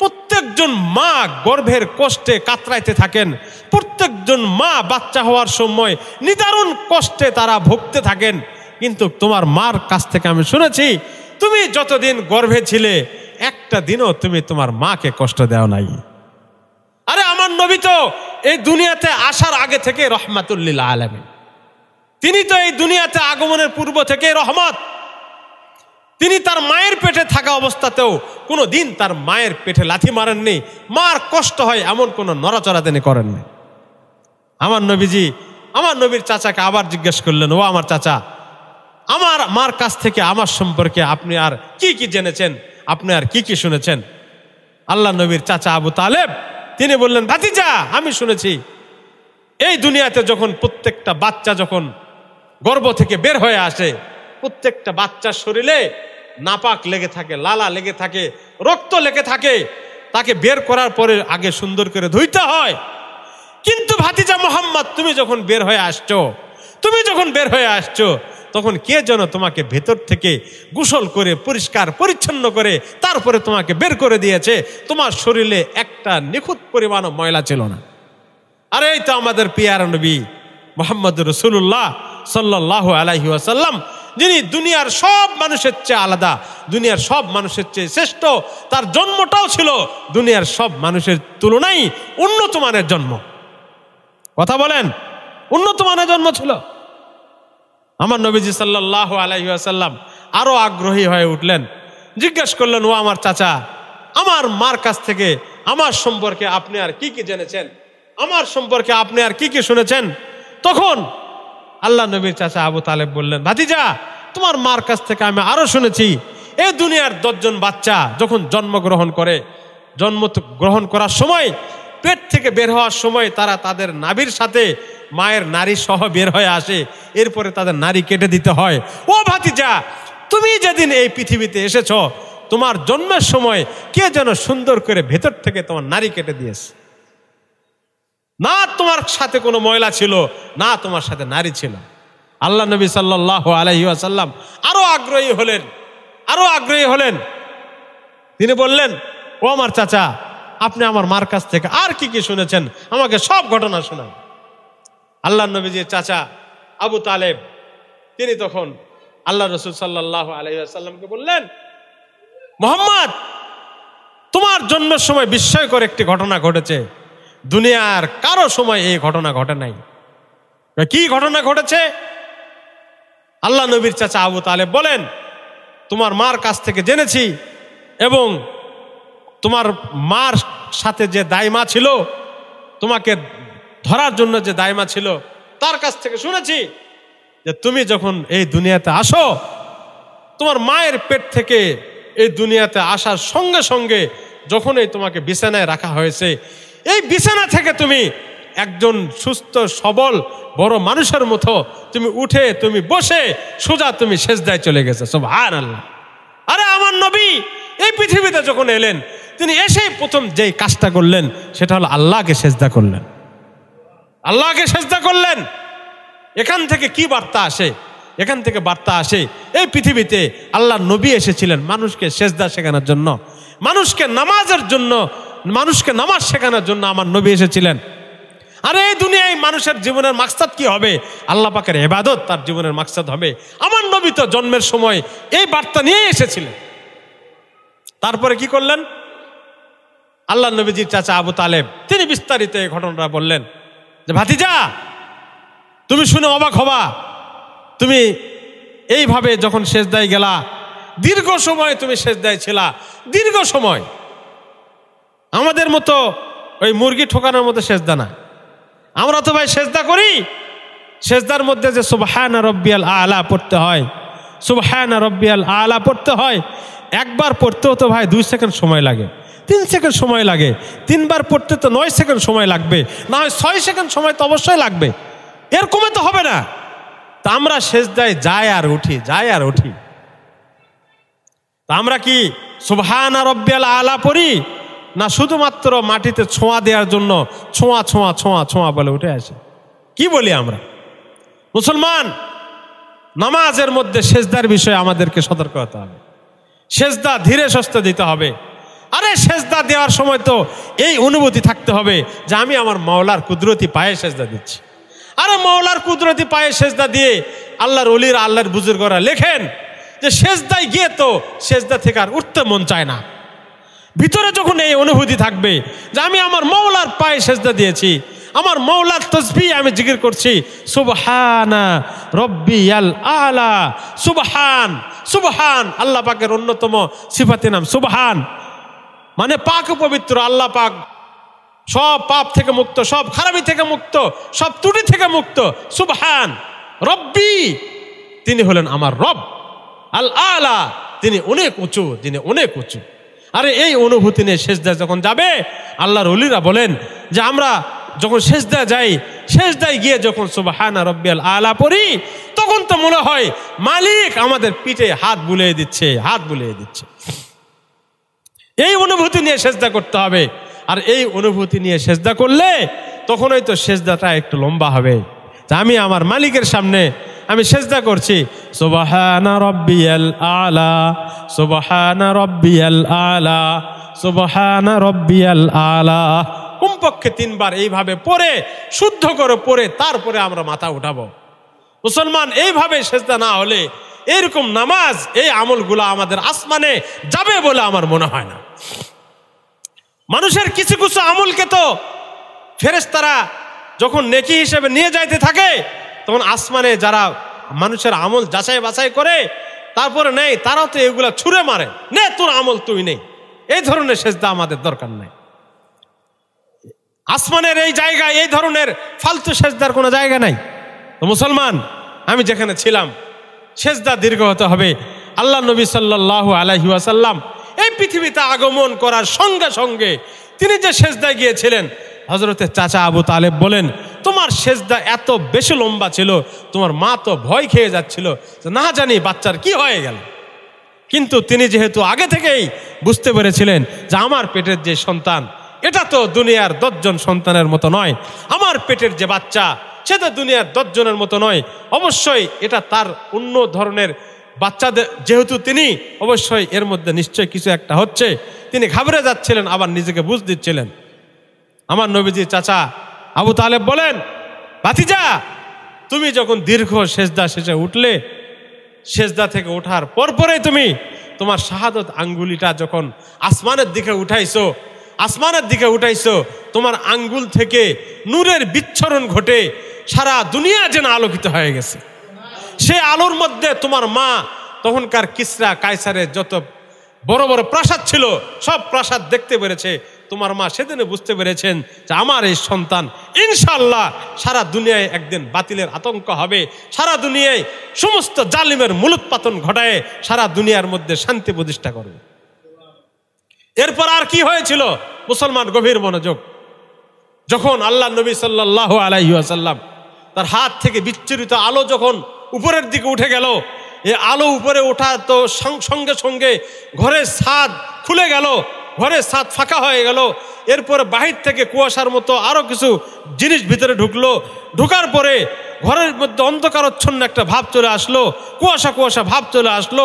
প্রত্যেকজন মা গর্ভের কষ্টে কাতরাইতে থাকেন প্রত্যেকজন মা বাচ্চা হওয়ার সময় নিদারুণ কষ্টে তারা ভুগতে থাকেন কিন্তু তোমার মার কাছ থেকে আমি শুনেছি তুমি যতদিন গর্ভে ছিলে একটা দিনও তুমি তোমার মাকে কষ্ট দেওয়া নাই আমার নবী তো এই দুনিয়াতে আসার আগে থেকে রহমাতুল্লিল আলমিন তিনি তো এই দুনিয়াতে আগমনের পূর্ব থেকে রহমত তিনি তার মায়ের পেটে থাকা অবস্থাতেও কোনো দিন তার মায়ের পেটে লাথি মারেননি মার কষ্ট হয় এমন কোনো নড়াচড়া তিনি করেননি আমার নবীজি আমার নবীর চাচাকে আবার জিজ্ঞেস করলেন ও আমার চাচা আমার মার কাছ থেকে আমার সম্পর্কে আপনি আর কি কি জেনেছেন আপনি আর কি কি শুনেছেন আল্লাহ নবীর চাচা আবু তালেব তিনি বললেন ভাতিজা আমি শুনেছি এই দুনিয়াতে যখন প্রত্যেকটা বাচ্চা যখন গর্ব থেকে বের হয়ে আসে প্রত্যেকটা বাচ্চার শরীরে নাপাক লেগে থাকে লালা লেগে থাকে রক্ত লেগে থাকে তাকে বের করার পরে আগে সুন্দর করে ধুইতে হয় কিন্তু ভাতিজা মোহাম্মদ তুমি যখন বের হয়ে আসছো তুমি যখন বের হয়ে আসছো তখন কে যেন তোমাকে ভেতর থেকে গোসল করে পরিষ্কার পরিচ্ছন্ন করে তারপরে তোমাকে বের করে দিয়েছে তোমার শরীরে একটা নিখুঁত পরিমাণ ময়লা ছিল না আর এই তো আমাদের পিয়ার নবী মোহাম্মদ রসুল্লাহ সাল্লাহ আলাহি আসাল্লাম যিনি দুনিয়ার সব মানুষের চেয়ে আলাদা দুনিয়ার সব মানুষের চেয়ে শ্রেষ্ঠ তার জন্মটাও ছিল দুনিয়ার সব মানুষের তুলনায় উন্নত মানের জন্ম কথা বলেন উন্নত মানের জন্ম ছিল আমার নবীজি সাল্লাহ সাল্লাম আরও আগ্রহী হয়ে উঠলেন জিজ্ঞাসা করলেন ও আমার চাচা আমার মার কাছ থেকে আমার সম্পর্কে আপনি আর কি কি জেনেছেন আমার সম্পর্কে আপনি আর কি কি শুনেছেন তখন আল্লাহ নবীর চাচা আবু তালেব বললেন ভাতিজা তোমার মার কাছ থেকে আমি আরও শুনেছি এ দুনিয়ার দশজন বাচ্চা যখন জন্মগ্রহণ করে জন্ম গ্রহণ করার সময় পেট থেকে বের হওয়ার সময় তারা তাদের নাভির সাথে মায়ের নারী সহ বের হয়ে আসে এরপরে তাদের নারী কেটে দিতে হয় ও ভাতিজা তুমি যেদিন এই পৃথিবীতে এসেছ তোমার জন্মের সময় কে যেন সুন্দর করে ভেতর থেকে তোমার নারী কেটে দিয়েছে না তোমার সাথে কোনো ময়লা ছিল না তোমার সাথে নারী ছিল আল্লাহ নবী সাল্লাহ আসাল্লাম আরো আগ্রহী হলেন আরো আগ্রহী হলেন তিনি বললেন ও আমার চাচা আপনি আমার মার কাছ থেকে আর কি কি শুনেছেন আমাকে সব ঘটনা শোনান আল্লাহ নবীজির চাচা আবু তালেব তিনি তখন আল্লাহ রসুল সাল্লাহ আলাইসাল্লামকে বললেন মোহাম্মদ তোমার জন্মের সময় বিস্ময়কর একটি ঘটনা ঘটেছে দুনিয়ার কারো সময় এই ঘটনা ঘটে নাই কি ঘটনা ঘটেছে আল্লাহ নবীর চাচা আবু তালেব বলেন তোমার মার কাছ থেকে জেনেছি এবং তোমার মার সাথে যে দায়মা ছিল তোমাকে ধরার জন্য যে দায়মা ছিল তার কাছ থেকে শুনেছি যে তুমি যখন এই দুনিয়াতে আসো তোমার মায়ের পেট থেকে এই দুনিয়াতে আসার সঙ্গে সঙ্গে যখনই তোমাকে বিছানায় রাখা হয়েছে এই বিছানা থেকে তুমি একজন সুস্থ সবল বড় মানুষের মতো তুমি উঠে তুমি বসে সোজা তুমি সেজদায় চলে গেছে সব হার আল্লাহ আরে আমার নবী এই পৃথিবীতে যখন এলেন তিনি এসেই প্রথম যেই কাজটা করলেন সেটা হলো আল্লাহকে সেজদা করলেন আল্লাহকে সেজদা করলেন এখান থেকে কি বার্তা আসে এখান থেকে বার্তা আসে এই পৃথিবীতে আল্লাহ নবী এসেছিলেন মানুষকে সেজদা শেখানোর জন্য মানুষকে নামাজের জন্য মানুষকে নামাজ শেখানোর জন্য আমার নবী এসেছিলেন আর এই দুনিয়ায় মানুষের জীবনের মাকসাদ কি হবে আল্লাহ পাকের এবাদত তার জীবনের মাকসাদ হবে আমার নবী তো জন্মের সময় এই বার্তা নিয়ে এসেছিলেন তারপরে কি করলেন আল্লাহ নবীজির চাচা আবু তালেব তিনি বিস্তারিত এই ঘটনাটা বললেন যে ভাতিজা তুমি শুনে অবাক হবা তুমি এইভাবে যখন শেষ দায় গেলা দীর্ঘ সময় তুমি শেষ দায় ছিলা দীর্ঘ সময় আমাদের মতো ওই মুরগি ঠোকানোর মতো সেজদা না আমরা তো ভাই সেজদা করি সেজদার মধ্যে যে সুবহান রব্বিয়াল আলা পড়তে হয় সুবহান রব্বিয়াল আলা পড়তে হয় একবার পড়তেও তো ভাই দুই সেকেন্ড সময় লাগে তিন সেকেন্ড সময় লাগে তিনবার পড়তে তো নয় সেকেন্ড সময় লাগবে না হয় ছয় সেকেন্ড সময় তো অবশ্যই লাগবে এর কমে তো হবে না তা আমরা দেয় যাই আর উঠি যাই আর উঠি তা আমরা কি সুবহান রব্বিয়াল আলা পড়ি না শুধুমাত্র মাটিতে ছোঁয়া দেওয়ার জন্য ছোঁয়া ছোঁয়া ছোঁয়া ছোঁয়া বলে উঠে আসে কি বলি আমরা মুসলমান নামাজের মধ্যে সেজদার বিষয়ে আমাদেরকে সতর্ক হতে হবে সেজদা ধীরে সস্তে দিতে হবে আরে সেজদা দেওয়ার সময় তো এই অনুভূতি থাকতে হবে যে আমি আমার মাওলার কুদরতি পায়ে সেজদা দিচ্ছি আরে মাওলার কুদরতি পায়ে সেজদা দিয়ে আল্লাহর অলির আল্লাহর বুজুর্গরা লেখেন যে সেজদায় গিয়ে তো সেজদা থেকে আর উঠতে মন চায় না ভিতরে যখন এই অনুভূতি থাকবে যে আমি আমার মৌলার পায়ে সেজদা দিয়েছি আমার মৌলার তসবি আমি জিকির করছি সুবহানা রব্বি আল আলা সুবহান সুবহান আল্লাহ পাকের অন্যতম সিফাতে নাম সুবহান মানে পাক পবিত্র আল্লাহ পাক সব পাপ থেকে মুক্ত সব খারাপি থেকে মুক্ত সব ত্রুটি থেকে মুক্ত সুবহান রব্বি তিনি হলেন আমার রব আল আলা তিনি অনেক উঁচু তিনি অনেক উঁচু আরে এই অনুভূতি নিয়ে দেয় যখন যাবে আল্লাহর অলিরা বলেন যে আমরা যখন দেয় যাই শেষদায় গিয়ে যখন সুবহান রব্বি আল আলা পড়ি তখন তো মনে হয় মালিক আমাদের পিঠে হাত বুলিয়ে দিচ্ছে হাত বুলিয়ে দিচ্ছে এই অনুভূতি নিয়ে সেজদা করতে হবে আর এই অনুভূতি নিয়ে সেজদা করলে তখনই তো সেজদাটা একটু লম্বা হবে আমি আমার মালিকের সামনে আমি সেজদা করছি সোবাহানা রব্বিয়াল আলা সোবাহানা রব্বিয়াল আলা সোবাহানা রব্বিয়াল আলা কমপক্ষে তিনবার এইভাবে পরে শুদ্ধ করে পরে তারপরে আমরা মাথা উঠাবো মুসলমান এইভাবে সেজদা না হলে এরকম নামাজ এই আমলগুলো আমাদের আসমানে যাবে বলে আমার মনে হয় না মানুষের কিছু কিছু আমলকে তো ফেরেশতারা যখন নেকি হিসেবে নিয়ে যাইতে থাকে তখন আসমানে যারা মানুষের আমল যাচাই বাছাই করে তারপরে নেই তারাও তো এগুলা ছুঁড়ে মারে নে তোর আমল তুই নেই এই ধরনের সেজদা আমাদের দরকার নাই আসমানের এই জায়গায় এই ধরনের ফালতু সেজদার কোনো জায়গা নাই তো মুসলমান আমি যেখানে ছিলাম সেজদা দীর্ঘ হতে হবে আল্লাহ নবী সাল্লাহ আলহি আসাল্লাম এই পৃথিবীতে আগমন করার সঙ্গে সঙ্গে তিনি যে সেজদায় গিয়েছিলেন হজরতের চাচা আবু তালেব বলেন তোমার সেজদা এত বেশি লম্বা ছিল তোমার মা তো ভয় খেয়ে যাচ্ছিল না জানি বাচ্চার কি হয়ে গেল কিন্তু তিনি যেহেতু আগে থেকেই বুঝতে পেরেছিলেন যে আমার পেটের যে সন্তান এটা তো দুনিয়ার দশজন সন্তানের মতো নয় আমার পেটের যে বাচ্চা সে তো দুনিয়ার দশজনের মতো নয় অবশ্যই এটা তার অন্য ধরনের বাচ্চাদের যেহেতু তিনি অবশ্যই এর মধ্যে নিশ্চয় কিছু একটা হচ্ছে তিনি ঘাবড়ে যাচ্ছিলেন আবার নিজেকে বুঝ দিচ্ছিলেন আমার নবীজির চাচা আবু তালেব বলেন ভাতিজা তুমি যখন দীর্ঘ সেজদা শেষে উঠলে সেজদা থেকে ওঠার পরপরেই তুমি তোমার শাহাদত আঙ্গুলিটা যখন আসমানের দিকে উঠাইছো আসমানের দিকে উঠাইছো তোমার আঙ্গুল থেকে নূরের বিচ্ছরণ ঘটে সারা দুনিয়া যেন আলোকিত হয়ে গেছে সে আলোর মধ্যে তোমার মা তখনকার কিসরা কায়সারের যত বড় বড় প্রাসাদ ছিল সব প্রাসাদ দেখতে পেরেছে তোমার মা সেদিনে বুঝতে পেরেছেন যে আমার এই সন্তান ইনশাল্লাহ সারা দুনিয়ায় একদিন বাতিলের আতঙ্ক হবে সারা দুনিয়ায় সমস্ত জালিমের মূলোৎপাতন ঘটায় সারা দুনিয়ার মধ্যে শান্তি প্রতিষ্ঠা করবে এরপর আর কি হয়েছিল মুসলমান গভীর মনোযোগ যখন আল্লাহ নবী সাল্লাহ আলাইসাল্লাম তার হাত থেকে বিচ্ছুরিত আলো যখন উপরের দিকে উঠে গেল এ আলো উপরে ওঠা তো সঙ্গে সঙ্গে ঘরের ছাদ খুলে গেল ঘরের ছাদ ফাঁকা হয়ে গেল এরপর বাহির থেকে কুয়াশার মতো আরও কিছু জিনিস ভিতরে ঢুকলো ঢুকার পরে ঘরের মধ্যে অন্ধকারচ্ছন্ন একটা ভাব চলে আসলো কুয়াশা কুয়াশা ভাব চলে আসলো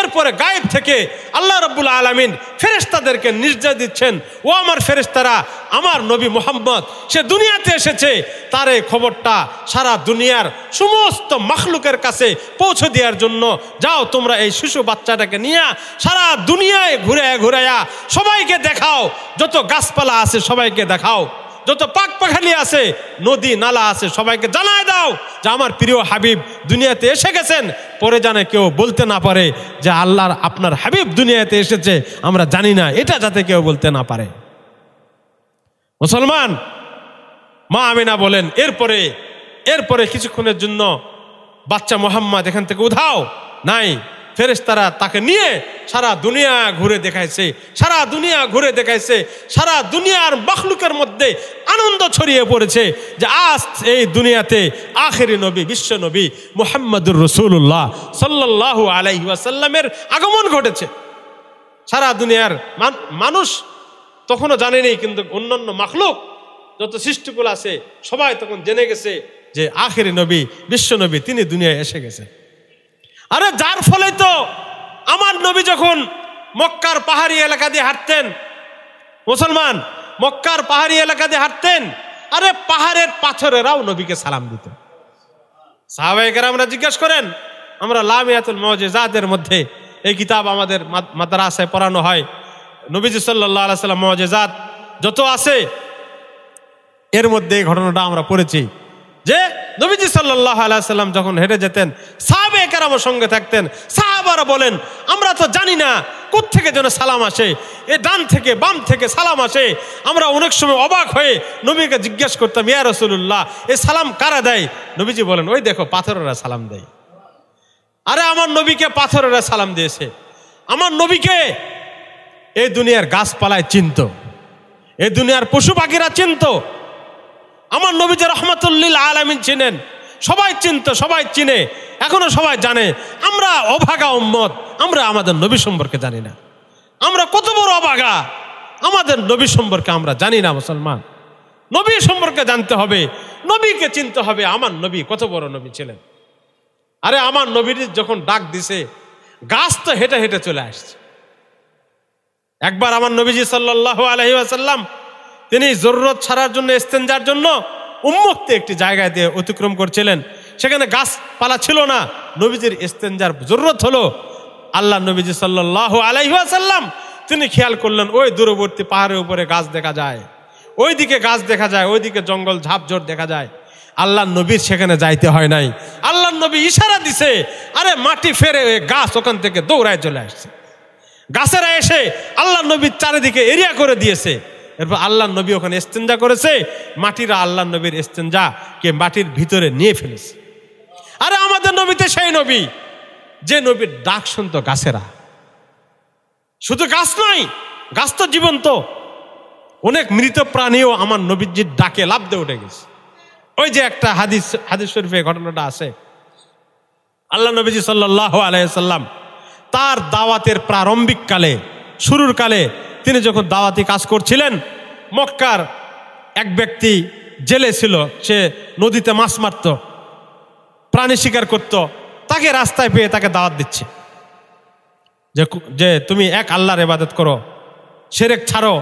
এরপরে গায়েব থেকে আল্লাহ রব্বুল আলমিন ফেরেস্তাদেরকে নির্দেশ দিচ্ছেন ও আমার ফেরেস্তারা আমার নবী মোহাম্মদ সে দুনিয়াতে এসেছে তার এই খবরটা সারা দুনিয়ার সমস্ত মখলুকের কাছে পৌঁছে দেওয়ার জন্য যাও তোমরা এই শিশু বাচ্চাটাকে নিয়ে সারা দুনিয়ায় ঘুরে ঘুরাইয়া সবাইকে দেখাও যত গাছপালা আছে সবাইকে দেখাও যত পাক পাখালি আছে নদী নালা আছে সবাইকে জানায় দাও যে আমার প্রিয় হাবিব দুনিয়াতে এসে গেছেন পরে জানে কেউ বলতে না পারে যে আল্লাহর আপনার হাবিব দুনিয়াতে এসেছে আমরা জানি না এটা যাতে কেউ বলতে না পারে মুসলমান মা আমিনা বলেন এরপরে এরপরে কিছুক্ষণের জন্য বাচ্চা মোহাম্মদ এখান থেকে উধাও নাই ফেরেস্তারা তাকে নিয়ে সারা দুনিয়া ঘুরে দেখাইছে সারা দুনিয়া ঘুরে দেখাইছে সারা দুনিয়ার বাখলুকের মধ্যে আনন্দ ছড়িয়ে পড়েছে যে আজ এই দুনিয়াতে আখেরি নবী বিশ্ব নবী মোহাম্মদুর রসুল্লাহ সাল্লাহ আলাইহি আগমন ঘটেছে সারা দুনিয়ার মানুষ তখনও জানেনি কিন্তু অন্যান্য মাখলুক যত সৃষ্টিকুল আছে সবাই তখন জেনে গেছে যে আখেরি নবী বিশ্ব নবী তিনি দুনিয়ায় এসে গেছেন আরে যার ফলে তো আমার নবী যখন মক্কার পাহাড়ি এলাকা দিয়ে হাঁটতেন মুসলমান মক্কার পাহাড়ি এলাকা দিয়ে হাঁটতেন আরে পাহাড়ের পাথরেরাও নবীকে সালাম দিত সাহাবাহিকেরা আমরা জিজ্ঞেস করেন আমরা লামিয়াতুল মজেজাদের মধ্যে এই কিতাব আমাদের মাদ্রাসায় পড়ানো হয় নবীজি সাল্লাহ আলাইসাল্লাম মজেজাত যত আছে এর মধ্যে এই ঘটনাটা আমরা পড়েছি যে নবীজি সাল্লাহ আলাইসাল্লাম যখন হেঁটে যেতেন কেরাম সঙ্গে থাকতেন সাহাবারা বলেন আমরা তো জানি না থেকে যেন সালাম আসে এ ডান থেকে বাম থেকে সালাম আসে আমরা অনেক সময় অবাক হয়ে নবীকে জিজ্ঞেস করতাম ইয়া রসুল্লাহ এ সালাম কারা দেয় নবীজি বলেন ওই দেখো পাথরেরা সালাম দেয় আরে আমার নবীকে পাথরেরা সালাম দিয়েছে আমার নবীকে এই দুনিয়ার গাছপালায় চিনত এ দুনিয়ার পশু পাখিরা চিনত আমার নবীজি রহমতুল্লিল আলামিন চিনেন সবাই চিনত সবাই চিনে এখনো সবাই জানে আমরা অভাগা উম্মত আমরা আমাদের নবী সম্পর্কে জানি না আমরা কত বড় অভাগা আমাদের নবী সম্পর্কে আমরা জানি না মুসলমান নবী সম্পর্কে জানতে হবে নবীকে চিনতে হবে আমার নবী কত বড় নবী ছিলেন আরে আমার নবীর যখন ডাক দিছে গাছ তো হেঁটে হেঁটে চলে আসছে একবার আমার নবীজি সাল্লাহ আলহি আসাল্লাম তিনি জরুরত ছাড়ার জন্য ইস্তেঞ্জার জন্য উন্মুক্ত একটি জায়গায় দিয়ে অতিক্রম করছিলেন সেখানে গাছপালা ছিল না নবীজির ইস্তেঞ্জার জরুরত হলো আল্লাহ নবীজি সাল্লাহ আলাইসাল্লাম তিনি খেয়াল করলেন ওই দূরবর্তী পাহাড়ের উপরে গাছ দেখা যায় ওইদিকে গাছ দেখা যায় ওইদিকে জঙ্গল ঝাপঝোর দেখা যায় আল্লাহ নবীর সেখানে যাইতে হয় নাই আল্লাহ নবী ইশারা দিছে আরে মাটি ফেরে গাছ ওখান থেকে দৌড়ায় চলে আসছে গাছেরা এসে আল্লাহ নবীর চারিদিকে এরিয়া করে দিয়েছে এরপর আল্লাহ নবী ওখানে এস্তেঞ্জা করেছে মাটির আল্লাহ নবীর এস্তেঞ্জা কে মাটির ভিতরে নিয়ে ফেলেছে আরে আমাদের নবীতে সেই নবী যে নবীর ডাক শুনত গাছেরা শুধু গাছ নয় গাছ তো জীবন্ত অনেক মৃত প্রাণীও আমার নবীজির ডাকে লাভ দিয়ে উঠে গেছে ওই যে একটা হাদিস হাদিস শরীফে ঘটনাটা আছে আল্লাহ নবীজি সাল্লাহ আলাইসাল্লাম তার দাওয়াতের প্রারম্ভিক কালে শুরুর কালে তিনি যখন দাওয়াতি কাজ করছিলেন মক্কার এক ব্যক্তি জেলে ছিল সে নদীতে মাছ মারত প্রাণী শিকার করত তাকে রাস্তায় পেয়ে তাকে দাওয়াত দিচ্ছে যে তুমি এক আল্লাহর ইবাদত করো সেরেক ছাড়ো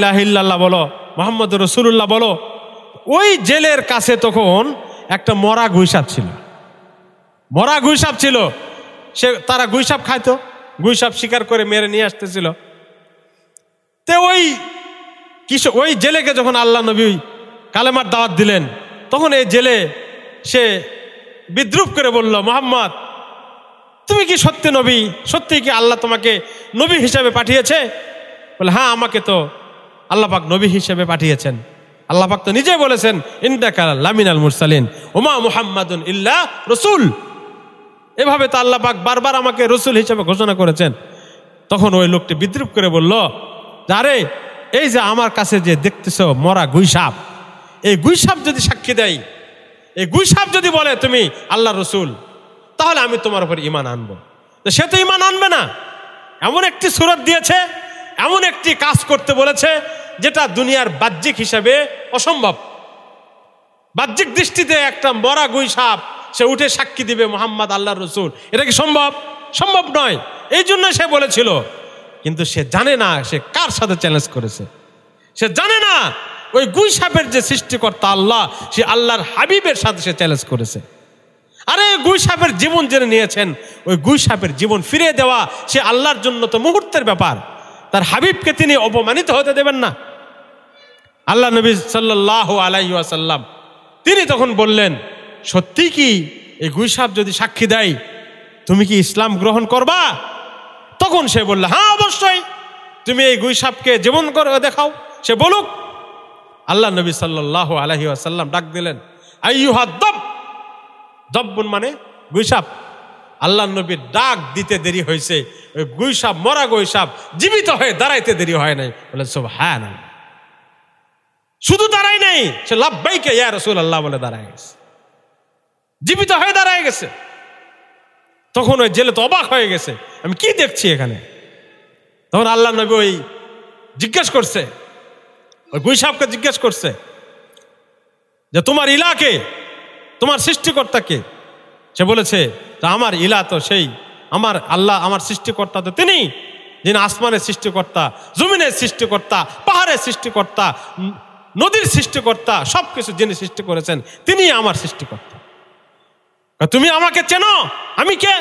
লাহিল্লাহ বলো মোহাম্মদ রসুল্লাহ বলো ওই জেলের কাছে তখন একটা মরা গুইসাপ ছিল মরা গুইসাপ ছিল সে তারা গুইসাপ খাইতো গুইসাপ শিকার করে মেরে নিয়ে আসতেছিল তে ওই কৃষক ওই জেলেকে যখন আল্লাহ নবী কালেমার দাওয়াত দিলেন তখন এই জেলে সে বিদ্রুপ করে বলল মোহাম্মদ তুমি কি সত্যি নবী সত্যি কি আল্লাহ তোমাকে নবী হিসাবে পাঠিয়েছে বলে হ্যাঁ আমাকে তো আল্লাপাক নবী হিসেবে পাঠিয়েছেন আল্লাপাক তো নিজে বলেছেন ইন্দাকাল আল মুরসালিন ওমা মুহাম্মাদুন ইল্লা রসুল এভাবে তো আল্লাপাক বারবার আমাকে রসুল হিসেবে ঘোষণা করেছেন তখন ওই লোকটি বিদ্রুপ করে বলল আরে এই যে আমার কাছে যে দেখতেছ মরা গুইসাপ এই গুইসাপ যদি সাক্ষী দেয় এই গুইসাপ যদি বলে তুমি আল্লাহ রসুল তাহলে আমি তোমার উপর ইমান আনব সে তো ইমান আনবে না এমন একটি সুরত দিয়েছে এমন একটি কাজ করতে বলেছে যেটা দুনিয়ার বাহ্যিক হিসাবে অসম্ভব বাহ্যিক দৃষ্টিতে একটা মরা গুই সাপ সে উঠে সাক্ষী দিবে মোহাম্মদ আল্লাহ রসুল এটা কি সম্ভব সম্ভব নয় এই জন্য সে বলেছিল কিন্তু সে জানে না সে কার সাথে চ্যালেঞ্জ করেছে সে জানে না ওই গুই সাপের যে সৃষ্টিকর্তা আল্লাহ সে আল্লাহর হাবিবের সাথে সে চ্যালেঞ্জ করেছে আরে গুই সাপের জীবন জেনে নিয়েছেন ওই গুই সাপের জীবন ফিরে দেওয়া সে আল্লাহর জন্য তো মুহূর্তের ব্যাপার তার হাবিবকে তিনি অপমানিত হতে দেবেন না আল্লাহ নবী সাল্লাহ আলাইসাল্লাম তিনি তখন বললেন সত্যি কি এই গুইসাপ যদি সাক্ষী দেয় তুমি কি ইসলাম গ্রহণ করবা তখন সে বললো হ্যাঁ অবশ্যই তুমি এই গুই সাপকে জীবন করে দেখাও সে বলুক আল্লাহ নবী সাল্লাহ আলহি আসাল্লাম ডাক দিলেন আইহা দব দব্বুন মানে গুইসাপ আল্লাহ নবীর ডাক দিতে দেরি হয়েছে ওই গুইসাপ মরা গুইসাপ জীবিত হয়ে দাঁড়াইতে দেরি হয় নাই বলে সব হ্যাঁ শুধু দাঁড়াই নাই সে লাভবাইকে ইয়া রসুল আল্লাহ বলে দাঁড়ায় গেছে জীবিত হয়ে দাঁড়ায় গেছে তখন ওই জেলে তো অবাক হয়ে গেছে আমি কি দেখছি এখানে তখন আল্লাহ নবী ওই জিজ্ঞেস করছে ওই গুই জিজ্ঞেস করছে যে তোমার ইলাকে তোমার সৃষ্টিকর্তাকে সে বলেছে তা আমার ইলা তো সেই আমার আল্লাহ আমার সৃষ্টিকর্তা তো তিনি যিনি আসমানের সৃষ্টিকর্তা জমিনের সৃষ্টিকর্তা পাহাড়ের সৃষ্টিকর্তা নদীর সৃষ্টিকর্তা সব কিছু যিনি সৃষ্টি করেছেন তিনি আমার সৃষ্টিকর্তা তুমি আমাকে চেনো আমি কে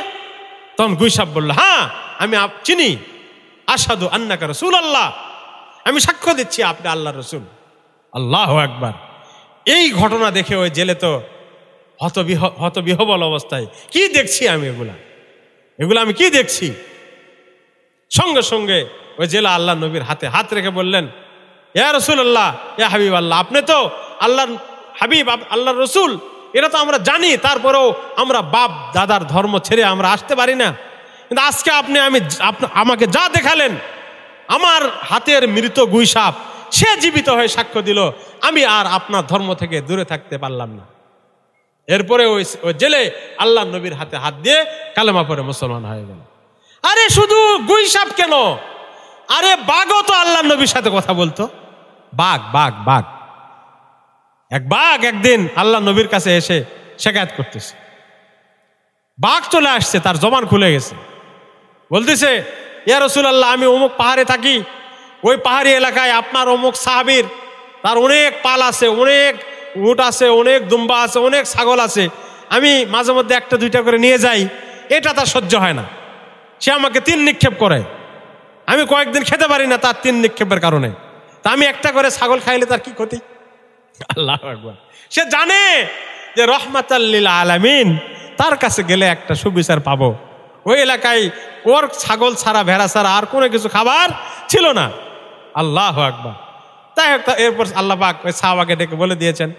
তখন গুইসাব বললো হ্যাঁ আমি আপ চিনি আসাদু আন্নাকা রসুল আল্লাহ আমি সাক্ষ্য দিচ্ছি আপনি আল্লাহ রসুল আল্লাহ একবার এই ঘটনা দেখে ওই জেলে তো হতবিহ হতবিহবল অবস্থায় কি দেখছি আমি এগুলা এগুলো আমি কি দেখছি সঙ্গে সঙ্গে ওই জেলা আল্লাহ নবীর হাতে হাত রেখে বললেন ইয়া রসুল আল্লাহ ইয়া হাবিব আল্লাহ আপনি তো আল্লাহ হাবিব আল্লাহ রসুল এটা তো আমরা জানি তারপরেও আমরা বাপ দাদার ধর্ম ছেড়ে আমরা আসতে পারি না কিন্তু আজকে আপনি আমি আমাকে যা দেখালেন আমার হাতের মৃত গুইসাপ সে জীবিত হয়ে সাক্ষ্য দিল আমি আর আপনার ধর্ম থেকে দূরে থাকতে পারলাম না এরপরে ওই ওই জেলে আল্লাহ নবীর হাতে হাত দিয়ে কালেমা পরে মুসলমান হয়ে গেল আরে শুধু গুইসাপ কেন আরে বাঘও তো আল্লাহ নবীর সাথে কথা বলতো বাঘ বাঘ বাঘ এক বাঘ একদিন আল্লাহ নবীর কাছে এসে শেখায়ত করতেছে বাঘ চলে আসছে তার জমান খুলে গেছে বলতেছে ইয়া রসুল আল্লাহ আমি অমুক পাহাড়ে থাকি ওই পাহাড়ি এলাকায় আপনার অমুক সাহাবির তার অনেক পাল আছে অনেক উট আছে অনেক দুম্বা আছে অনেক ছাগল আছে আমি মাঝে মধ্যে একটা দুইটা করে নিয়ে যাই এটা তার সহ্য হয় না সে আমাকে তিন নিক্ষেপ করে আমি কয়েকদিন খেতে পারি না তার তিন নিক্ষেপের কারণে তা আমি একটা করে ছাগল খাইলে তার কি ক্ষতি আল্লাহ সে জানে যে রহমাত আলামিন তার কাছে গেলে একটা সুবিচার পাবো ওই এলাকায় ওর ছাগল ছাড়া ভেড়া ছাড়া আর কোনো কিছু খাবার ছিল না আল্লাহ আকবার তাই হোক এরপর আল্লাহ পাক ওই সাহবাকে ডেকে বলে দিয়েছেন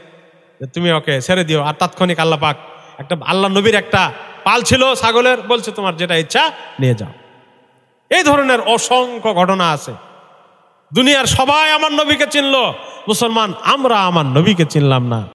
যে তুমি ওকে ছেড়ে দিও আর তাৎক্ষণিক আল্লাহ পাক একটা আল্লাহ নবীর একটা পাল ছিল ছাগলের বলছে তোমার যেটা ইচ্ছা নিয়ে যাও এই ধরনের অসংখ্য ঘটনা আছে দুনিয়ার সবাই আমার নবীকে চিনল মুসলমান আমরা আমার নবীকে চিনলাম না